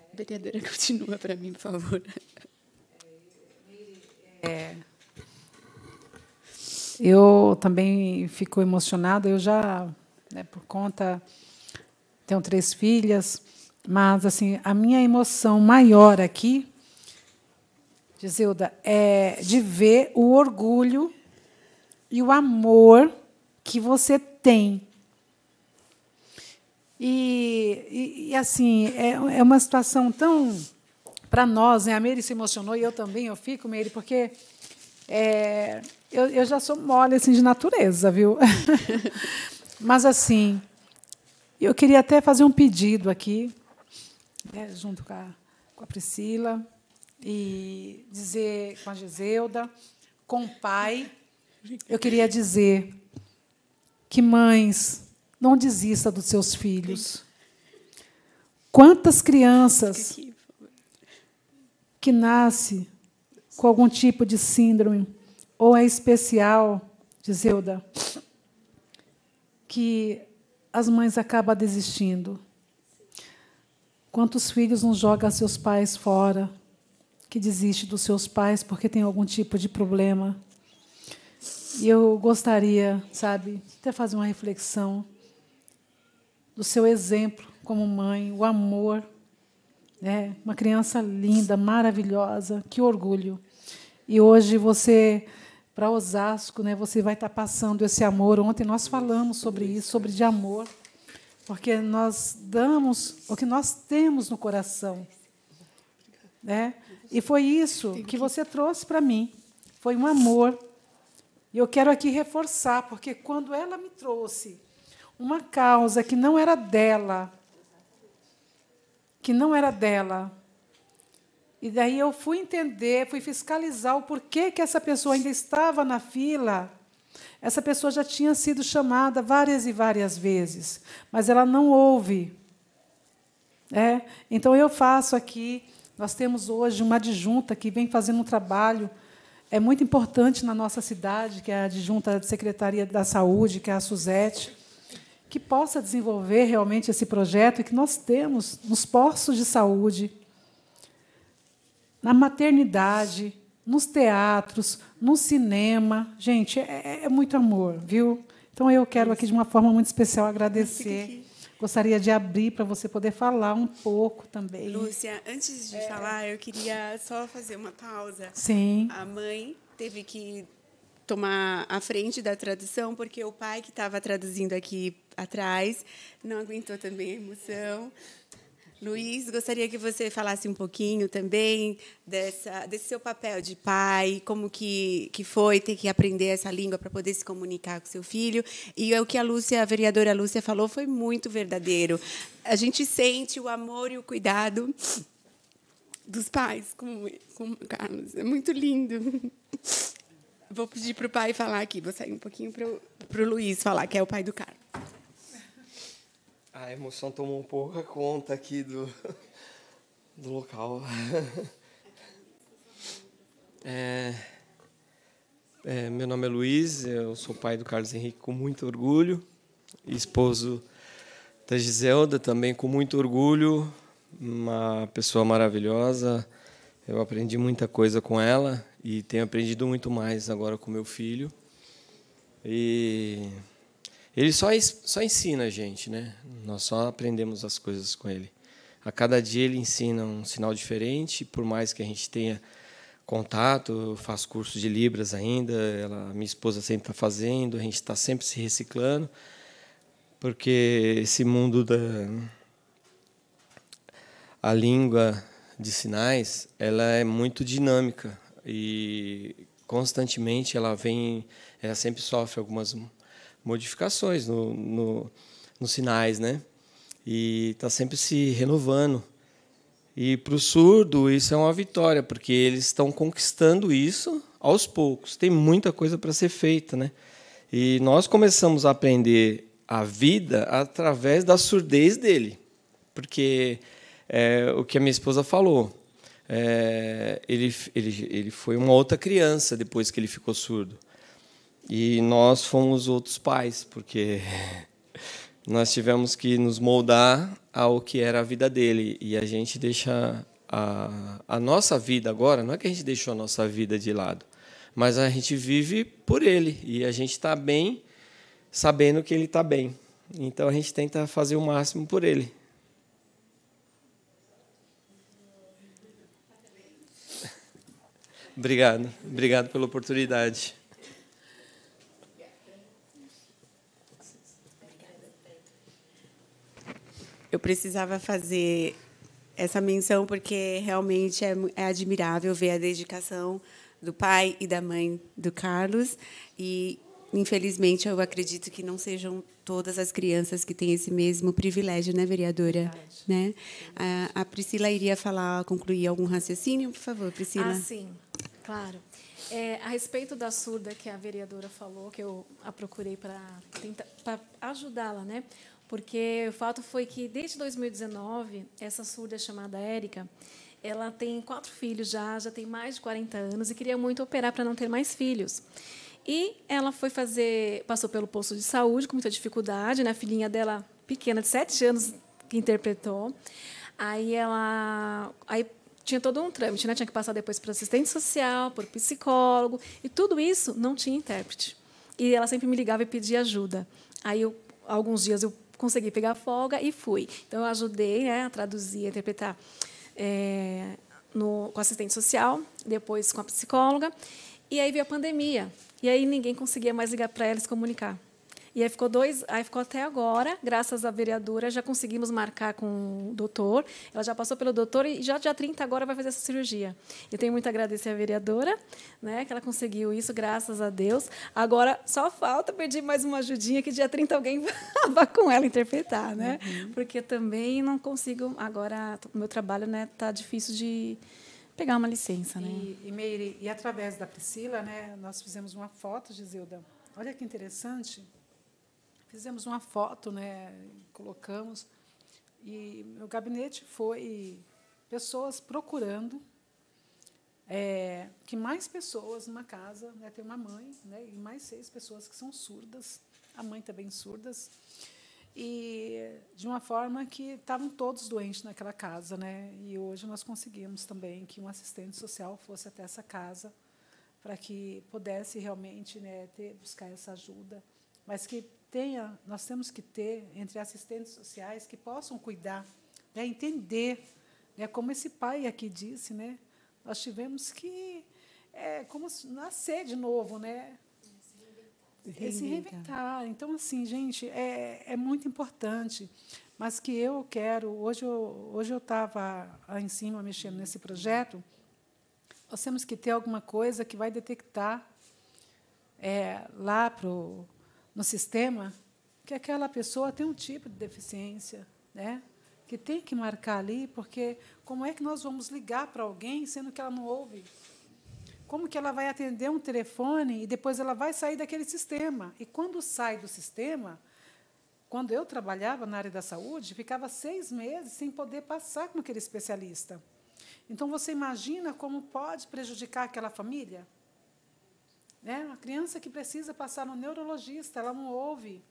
Speaker 5: A vereadora, continua para mim, por favor. É, eu também fico emocionada. Eu já né, por conta tenho três filhas, mas assim a minha emoção maior aqui, Gisilda, é de ver o orgulho e o amor que você tem. E, e, e assim é, é uma situação tão para nós, né? A Meire se emocionou e eu também, eu fico, Meire, porque é, eu, eu já sou mole assim de natureza, viu? Mas assim, eu queria até fazer um pedido aqui, né, junto com a, com a, Priscila, e dizer com a Giselda, com o pai, eu queria dizer que mães não desista dos seus filhos. Quantas crianças que nascem com algum tipo de síndrome ou é especial, Giselda, que as mães acabam desistindo. Quantos filhos não jogam seus pais fora, que desiste dos seus pais porque tem algum tipo de problema. E eu gostaria, sabe, até fazer uma reflexão do seu exemplo como mãe, o amor, né? Uma criança linda, maravilhosa, que orgulho. E hoje você para Osasco, né? Você vai estar tá passando esse amor. Ontem nós falamos sobre isso, sobre de amor, porque nós damos o que nós temos no coração, né? E foi isso que você trouxe para mim. Foi um amor. E eu quero aqui reforçar, porque quando ela me trouxe uma causa que não era dela, que não era dela, e daí eu fui entender, fui fiscalizar o porquê que essa pessoa ainda estava na fila. Essa pessoa já tinha sido chamada várias e várias vezes, mas ela não ouve. É? Então eu faço aqui, nós temos hoje uma adjunta que vem fazendo um trabalho é muito importante na nossa cidade, que é a adjunta da Secretaria da Saúde, que é a Suzete, que possa desenvolver realmente esse projeto e que nós temos nos postos de saúde, na maternidade, nos teatros, no cinema. Gente, é, é, é muito amor, viu? Então eu quero aqui de uma forma muito especial agradecer. Gostaria de abrir para você poder falar um pouco também.
Speaker 1: Lúcia, antes de é. falar, eu queria só fazer uma pausa. Sim. A mãe teve que tomar a frente da tradução, porque o pai que estava traduzindo aqui atrás não aguentou também a emoção. Luiz, gostaria que você falasse um pouquinho também dessa, desse seu papel de pai, como que, que foi ter que aprender essa língua para poder se comunicar com seu filho. E é o que a Lúcia, a vereadora Lúcia falou foi muito verdadeiro. A gente sente o amor e o cuidado dos pais com, com o Carlos. É muito lindo. Vou pedir para o pai falar aqui. Vou sair um pouquinho para o Luiz falar, que é o pai do Carlos.
Speaker 6: A emoção tomou um pouco a conta aqui do, do local. É, é, meu nome é Luiz, eu sou pai do Carlos Henrique com muito orgulho, esposo da Giselda também com muito orgulho, uma pessoa maravilhosa. Eu aprendi muita coisa com ela e tenho aprendido muito mais agora com meu filho. E ele só, só ensina a gente, né? Nós só aprendemos as coisas com ele. A cada dia ele ensina um sinal diferente, por mais que a gente tenha contato, eu faço curso de Libras ainda, ela, minha esposa sempre está fazendo, a gente está sempre se reciclando, porque esse mundo da a língua de sinais, ela é muito dinâmica e constantemente ela vem, ela sempre sofre algumas modificações no, no, nos sinais, né? E está sempre se renovando. E para o surdo, isso é uma vitória, porque eles estão conquistando isso aos poucos. Tem muita coisa para ser feita, né? E nós começamos a aprender a vida através da surdez dele, porque é o que a minha esposa falou. É, ele, ele, ele foi uma outra criança depois que ele ficou surdo. E nós fomos outros pais, porque nós tivemos que nos moldar ao que era a vida dele. E a gente deixa a, a nossa vida agora, não é que a gente deixou a nossa vida de lado, mas a gente vive por ele. E a gente está bem sabendo que ele está bem. Então a gente tenta fazer o máximo por ele. Obrigado, obrigado pela oportunidade.
Speaker 1: eu precisava fazer essa menção porque realmente é, é admirável ver a dedicação do pai e da mãe do Carlos e infelizmente eu acredito que não sejam todas as crianças que têm esse mesmo privilégio, né, vereadora? Verdade. Né? A, a, Priscila iria falar, concluir algum raciocínio, por favor, Priscila. Ah, sim,
Speaker 2: claro. É, a respeito da surda que a vereadora falou, que eu a procurei para ajudá-la, né? Porque o fato foi que, desde 2019, essa surda chamada Érica, ela tem quatro filhos já, já tem mais de 40 anos e queria muito operar para não ter mais filhos. E ela foi fazer, passou pelo posto de saúde com muita dificuldade, né? A filhinha dela, pequena, de 7 anos, que interpretou. Aí ela, aí tinha todo um trâmite, né? Tinha que passar depois para assistente social, por psicólogo, e tudo isso não tinha intérprete. E ela sempre me ligava e pedia ajuda. Aí eu, alguns dias eu consegui pegar folga e fui. Então, eu ajudei né, a traduzir, a interpretar é, no, com assistente social, depois com a psicóloga. E aí veio a pandemia. E aí ninguém conseguia mais ligar para ela e se comunicar. E aí ficou dois, aí ficou até agora, graças à vereadora, já conseguimos marcar com o doutor. Ela já passou pelo doutor e já dia 30 agora vai fazer essa cirurgia. Eu tenho muito a agradecer à vereadora, né, que ela conseguiu isso, graças a Deus. Agora só falta pedir mais uma ajudinha que dia 30 alguém vá com ela interpretar, né? Uhum. Porque também não consigo agora, meu trabalho, né, tá difícil de pegar uma licença, né? E,
Speaker 5: e Meire, e através da Priscila, né, nós fizemos uma foto de Zilda. Olha que interessante. Fizemos uma foto, né? Colocamos. E meu gabinete foi pessoas procurando é, que mais pessoas numa casa, né, tem uma mãe né, e mais seis pessoas que são surdas, a mãe também surdas, e de uma forma que estavam todos doentes naquela casa, né? E hoje nós conseguimos também que um assistente social fosse até essa casa para que pudesse realmente né, ter buscar essa ajuda, mas que tenha, nós temos que ter entre assistentes sociais que possam cuidar, né, entender, né, como esse pai aqui disse, né, nós tivemos que é como nascer de novo, né? Reinventar. Se reinventar. Então, assim, gente, é, é muito importante. Mas que eu quero. Hoje eu hoje eu estava lá em cima mexendo nesse projeto. Nós temos que ter alguma coisa que vai detectar é, lá para o no sistema que aquela pessoa tem um tipo de deficiência, né? que tem que marcar ali, porque como é que nós vamos ligar para alguém sendo que ela não ouve? Como que ela vai atender um telefone e depois ela vai sair daquele sistema? E quando sai do sistema, quando eu trabalhava na área da saúde, ficava seis meses sem poder passar com aquele especialista. Então, você imagina como pode prejudicar aquela família? Né? Uma criança que precisa passar no neurologista, ela não ouve,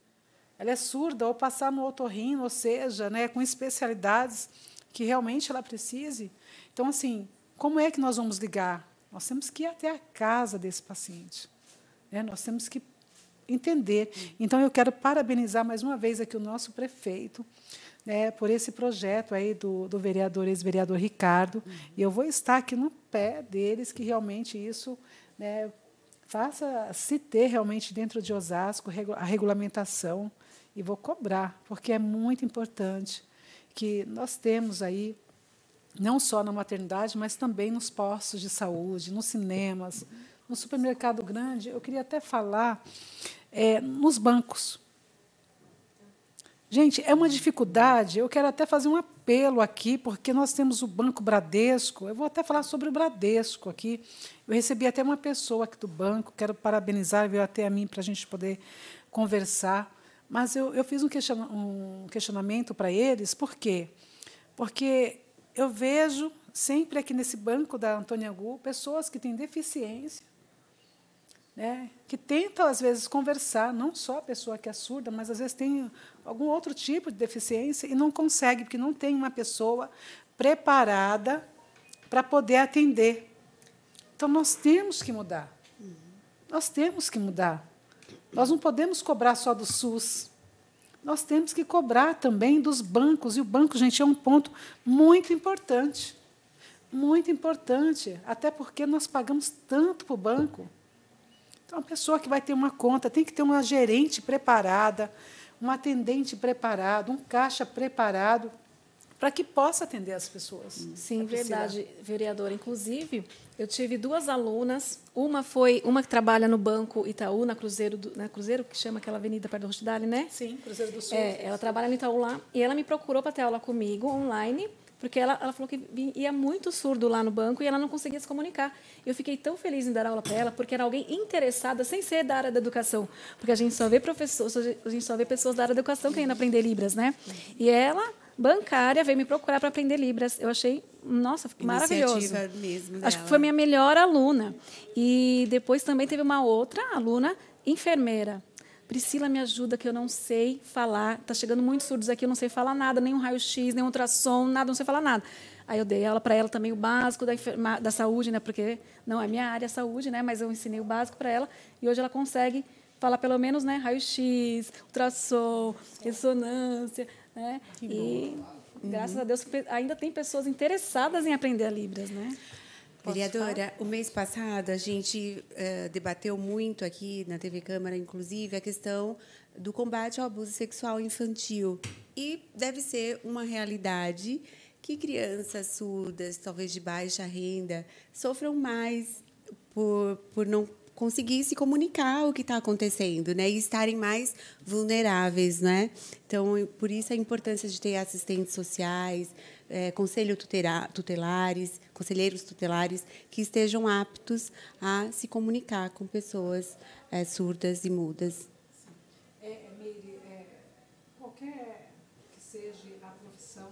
Speaker 5: ela é surda, ou passar no otorrino, ou seja, né, com especialidades que realmente ela precise. Então, assim, como é que nós vamos ligar? Nós temos que ir até a casa desse paciente. Né? Nós temos que entender. Então, eu quero parabenizar mais uma vez aqui o nosso prefeito né, por esse projeto aí do, do vereador, ex-vereador Ricardo. Uhum. E eu vou estar aqui no pé deles, que realmente isso né, faça se ter realmente dentro de Osasco a regulamentação e vou cobrar, porque é muito importante que nós temos aí não só na maternidade, mas também nos postos de saúde, nos cinemas, no supermercado grande. Eu queria até falar é, nos bancos. Gente, é uma dificuldade. Eu quero até fazer um apelo aqui, porque nós temos o Banco Bradesco. Eu vou até falar sobre o Bradesco aqui. Eu recebi até uma pessoa aqui do banco, quero parabenizar, veio até a mim para a gente poder conversar. Mas eu, eu fiz um, question, um questionamento para eles, por quê? Porque eu vejo sempre aqui nesse banco da Antônia Gu pessoas que têm deficiência, né, que tentam, às vezes, conversar, não só a pessoa que é surda, mas às vezes tem algum outro tipo de deficiência e não consegue, porque não tem uma pessoa preparada para poder atender. Então, nós temos que mudar. Nós temos que mudar. Nós não podemos cobrar só do SUS. Nós temos que cobrar também dos bancos. E o banco, gente, é um ponto muito importante. Muito importante. Até porque nós pagamos tanto para o banco. Então, a pessoa que vai ter uma conta tem que ter uma gerente preparada, um atendente preparado, um caixa preparado para que possa atender as pessoas. Hum, Sim, é verdade, vereadora. Inclusive, eu tive duas alunas. Uma foi uma que
Speaker 2: trabalha no banco Itaú, na Cruzeiro, do, na Cruzeiro que chama aquela avenida perto do Rostidale, né? Sim, Cruzeiro do Sul. É, ela trabalha no Itaú lá e ela me procurou para ter aula comigo online porque ela, ela falou que ia muito surdo lá no banco e ela não conseguia se comunicar. Eu fiquei tão feliz em dar aula para ela, porque era alguém interessada, sem ser da área da educação, porque a gente só vê professores, a gente só vê pessoas da área da educação querendo aprender libras, né? E ela bancária veio me procurar para aprender libras. Eu achei, nossa, maravilhoso.
Speaker 1: Mesmo dela. Acho que foi
Speaker 2: minha melhor aluna. E depois também teve uma outra aluna enfermeira Priscila, me ajuda que eu não sei falar. Tá chegando muitos surdos aqui, eu não sei falar nada, nem um raio-x, nem um ultrassom, nada, não sei falar nada. Aí eu dei aula para ela também o básico da, da saúde, né? Porque não é minha área a saúde, né? Mas eu ensinei o básico para ela e hoje ela consegue falar pelo menos, né? Raio-x, ultrassom, ressonância, né? Que e bom. graças uhum. a Deus ainda tem pessoas interessadas em aprender a libras, né? Vereadora,
Speaker 1: o mês passado a gente eh, debateu muito aqui na TV Câmara, inclusive, a questão do combate ao abuso sexual infantil. E deve ser uma realidade que crianças surdas, talvez de baixa renda, sofram mais por, por não conseguir se comunicar o que está acontecendo, né? E estarem mais vulneráveis, né? Então, por isso a importância de ter assistentes sociais, é, conselho tutelares, conselheiros tutelares que estejam aptos a se comunicar com pessoas é, surdas e mudas.
Speaker 5: É, é, Meire, é, qualquer que seja a profissão,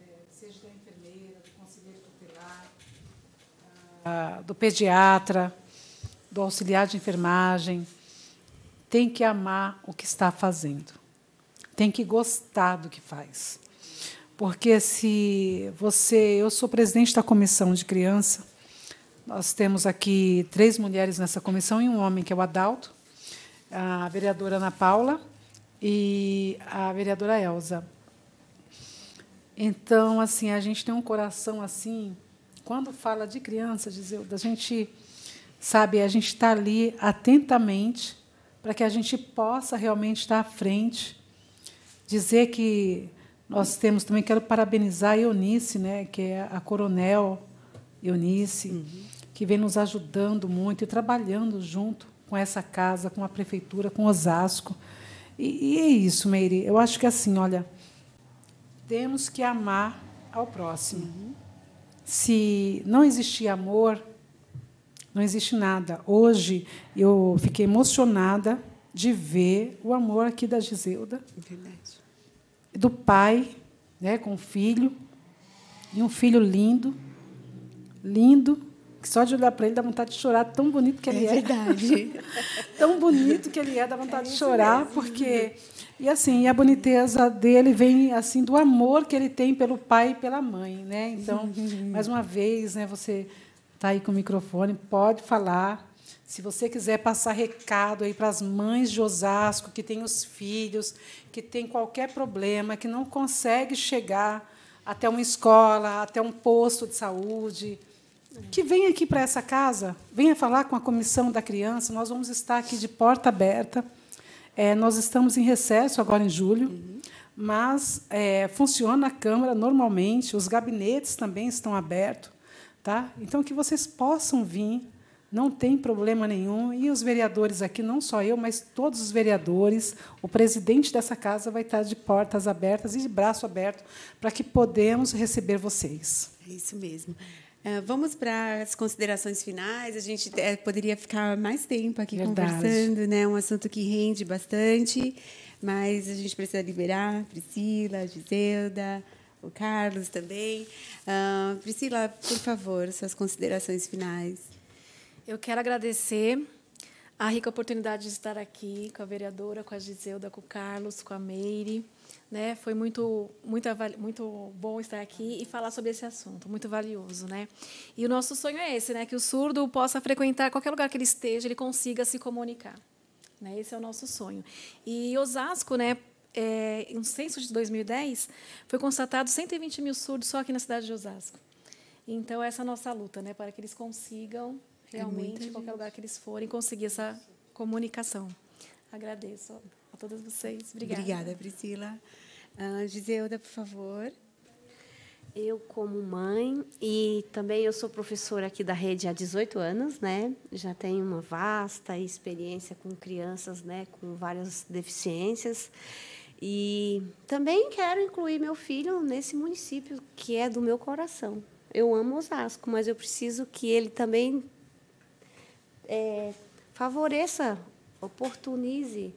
Speaker 5: é, seja da enfermeira, do conselheiro tutelar, a, ah, do pediatra, do auxiliar de enfermagem, tem que amar o que está fazendo. Tem que gostar do que faz. Porque se você. Eu sou presidente da comissão de criança. Nós temos aqui três mulheres nessa comissão e um homem, que é o Adalto, a vereadora Ana Paula e a vereadora Elza. Então, assim, a gente tem um coração assim. Quando fala de criança, Giselda, a gente sabe, a gente está ali atentamente para que a gente possa realmente estar à frente, dizer que nós temos também, quero parabenizar a Eunice, né, que é a coronel Eunice, uhum. que vem nos ajudando muito e trabalhando junto com essa casa, com a prefeitura, com Osasco. E, e é isso, Meire. Eu acho que é assim, olha, temos que amar ao próximo. Uhum. Se não existir amor, não existe nada. Hoje eu fiquei emocionada de ver o amor aqui da Giselda. É verdade do pai, né, com o filho, e um filho lindo, lindo, que só de olhar para ele dá vontade de chorar, tão bonito que ele é. É verdade. tão bonito que ele é, dá vontade é de chorar, mesmo. porque e assim, a boniteza dele vem assim do amor que ele tem pelo pai e pela mãe, né? Então, mais uma vez, né, você tá aí com o microfone, pode falar se você quiser passar recado aí para as mães de Osasco que têm os filhos, que têm qualquer problema, que não consegue chegar até uma escola, até um posto de saúde, que venha aqui para essa casa, venha falar com a comissão da criança. Nós vamos estar aqui de porta aberta. É, nós estamos em recesso agora em julho, mas é, funciona a Câmara normalmente, os gabinetes também estão abertos. Tá? Então, que vocês possam vir não tem problema nenhum. E os vereadores aqui, não só eu, mas todos os vereadores, o presidente dessa casa vai estar de portas abertas e de braço aberto para que podemos receber vocês. É isso mesmo.
Speaker 1: É, vamos para as considerações finais. A gente é, poderia ficar mais tempo aqui Verdade. conversando, né? Um assunto que rende bastante, mas a gente precisa liberar Priscila, Giselda, o Carlos também. Ah, Priscila, por favor, suas considerações finais.
Speaker 2: Eu quero agradecer a rica oportunidade de estar aqui com a vereadora, com a Giselda, com o Carlos, com a Meire. Né? Foi muito, muito, muito bom estar aqui e falar sobre esse assunto, muito valioso. Né? E o nosso sonho é esse, né? que o surdo possa frequentar qualquer lugar que ele esteja, ele consiga se comunicar. Né? Esse é o nosso sonho. E Osasco, né, é, em um censo de 2010, foi constatado 120 mil surdos só aqui na cidade de Osasco. Então, essa é a nossa luta, né, para que eles consigam é realmente, é qualquer lugar que eles forem, conseguir essa comunicação. Agradeço a todos vocês. Obrigada. Obrigada, Priscila. Uh, ah, Giseuda, por favor.
Speaker 4: Eu, como
Speaker 2: mãe,
Speaker 4: e também eu sou professora aqui da rede há 18 anos, né? Já tenho uma vasta experiência com crianças, né? Com várias deficiências. E também quero incluir meu filho nesse município que é do meu coração. Eu amo Osasco, mas eu preciso que ele também é, favoreça, oportunize,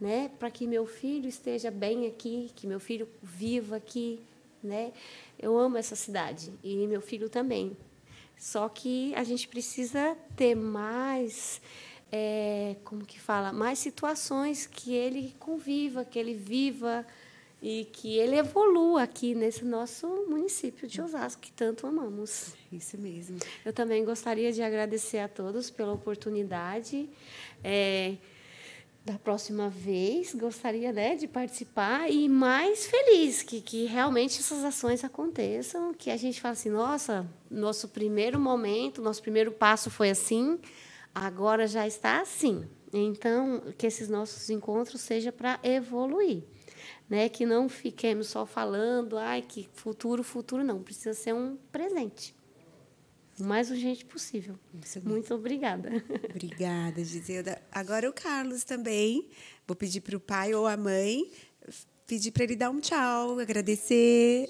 Speaker 4: né, para que meu filho esteja bem aqui, que meu filho viva aqui, né? Eu amo essa cidade e meu filho também. Só que a gente precisa ter mais, é, como que fala, mais situações que ele conviva, que ele viva e que ele evolua aqui nesse nosso município de Osasco, que tanto amamos. É isso mesmo. Eu também gostaria de agradecer a todos pela oportunidade. É, da próxima vez, gostaria né, de participar e mais feliz que, que realmente essas ações aconteçam, que a gente fale assim, nossa, nosso primeiro momento, nosso primeiro passo foi assim, agora já está assim. Então, que esses nossos encontros seja para evoluir né? Que não fiquemos só falando, ai, que futuro, futuro não, precisa ser um
Speaker 1: presente. O mais urgente possível. Muito obrigada. Obrigada, Giselda. Agora o Carlos também. Vou pedir para o pai ou a mãe pedir para ele dar um tchau, agradecer.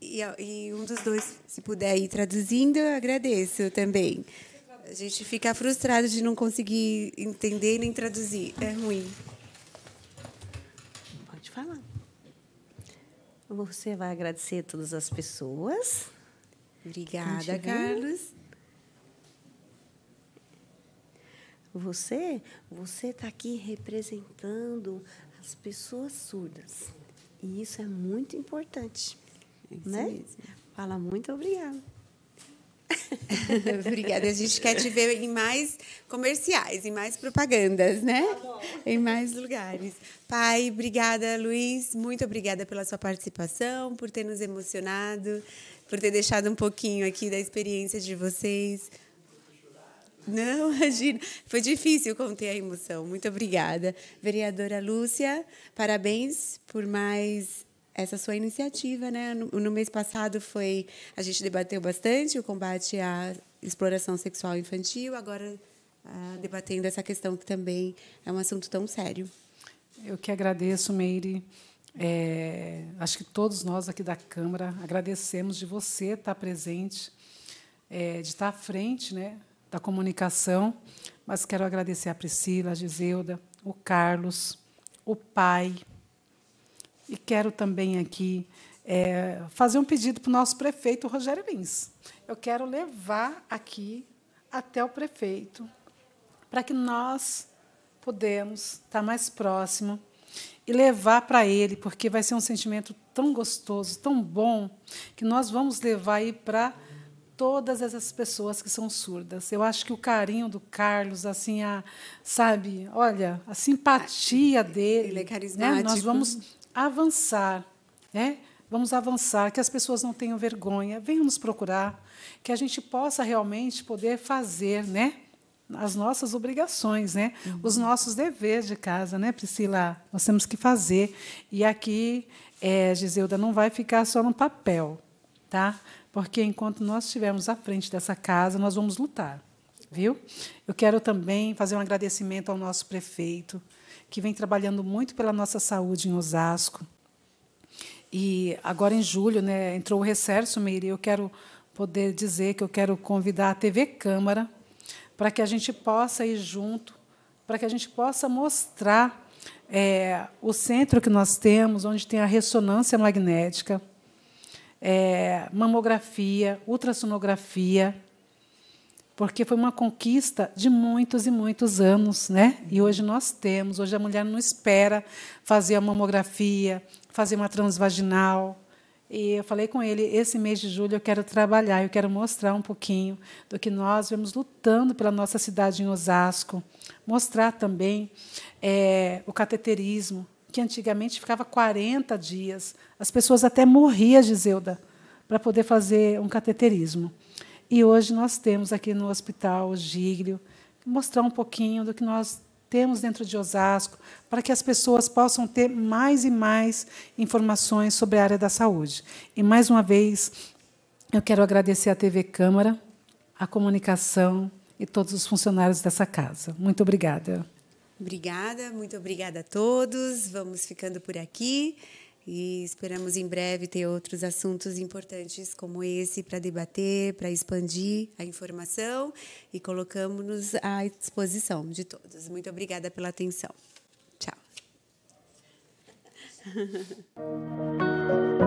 Speaker 1: E, e um dos dois, se puder ir traduzindo, eu agradeço também. A gente fica frustrado de não conseguir entender nem traduzir. É
Speaker 4: ruim. Pode falar. Você vai agradecer a todas as pessoas. Obrigada, Carlos. Você, você está aqui representando as pessoas surdas. E isso é muito importante. É isso né? Mesmo. Fala muito obrigada.
Speaker 1: Obrigada. A gente quer te ver em mais comerciais, em mais propagandas, né? Tá em mais lugares. Pai, obrigada, Luiz. Muito obrigada pela sua participação, por ter nos emocionado, por ter deixado um pouquinho aqui da experiência de vocês. Não, imagina. Foi difícil conter a emoção. Muito obrigada. Vereadora Lúcia, parabéns por mais essa sua iniciativa, né? No, no, mês passado foi a gente debateu bastante o combate à exploração sexual infantil, agora ah, debatendo essa questão que também é um assunto
Speaker 5: tão sério. Eu que agradeço, Meire. É, acho que todos nós aqui da Câmara agradecemos de você estar presente, é, de estar à frente, né, da comunicação. Mas quero agradecer a Priscila, a Giselda, o Carlos, o pai, e quero também aqui é, fazer um pedido para o nosso prefeito, Rogério Lins. Eu quero levar aqui até o prefeito para que nós podemos estar tá mais próximo e levar para ele, porque vai ser um sentimento tão gostoso, tão bom, que nós vamos levar aí para todas essas pessoas que são surdas. Eu acho que o carinho do Carlos, assim, a, sabe, olha, a simpatia dele. Ele é carismático. Né? Nós vamos avançar, né? Vamos avançar, que as pessoas não tenham vergonha, venham nos procurar, que a gente possa realmente poder fazer, né? As nossas obrigações, né? Uhum. Os nossos deveres de casa, né, Priscila? Nós temos que fazer. E aqui, é, Giselda, não vai ficar só no papel, tá? Porque enquanto nós estivermos à frente dessa casa, nós vamos lutar. Viu? Eu quero também fazer um agradecimento ao nosso prefeito, que vem trabalhando muito pela nossa saúde em Osasco. E agora em julho, né, entrou o recesso, Meire, eu quero poder dizer que eu quero convidar a TV Câmara para que a gente possa ir junto, para que a gente possa mostrar é, o centro que nós temos, onde tem a ressonância magnética, é, mamografia, ultrassonografia, porque foi uma conquista de muitos e muitos anos, né? E uhum. hoje nós temos, hoje a mulher não espera fazer a mamografia, fazer uma transvaginal. E eu falei com ele, esse mês de julho eu quero trabalhar, eu quero mostrar um pouquinho do que nós vemos lutando pela nossa cidade em Osasco, mostrar também é, o cateterismo, que antigamente ficava 40 dias. As pessoas até morriam, de Giselda, para poder fazer um cateterismo. E hoje nós temos aqui no Hospital Giglio mostrar um pouquinho do que nós temos dentro de Osasco, para que as pessoas possam ter mais e mais informações sobre a área da saúde. E, mais uma vez, eu quero agradecer à TV Câmara, à comunicação e todos os funcionários dessa casa. Muito obrigada.
Speaker 1: Obrigada, muito obrigada a todos. Vamos ficando por aqui. E esperamos em breve ter outros assuntos importantes como esse para debater, para expandir a informação e colocamos-nos à disposição de todos. Muito obrigada pela atenção. Tchau.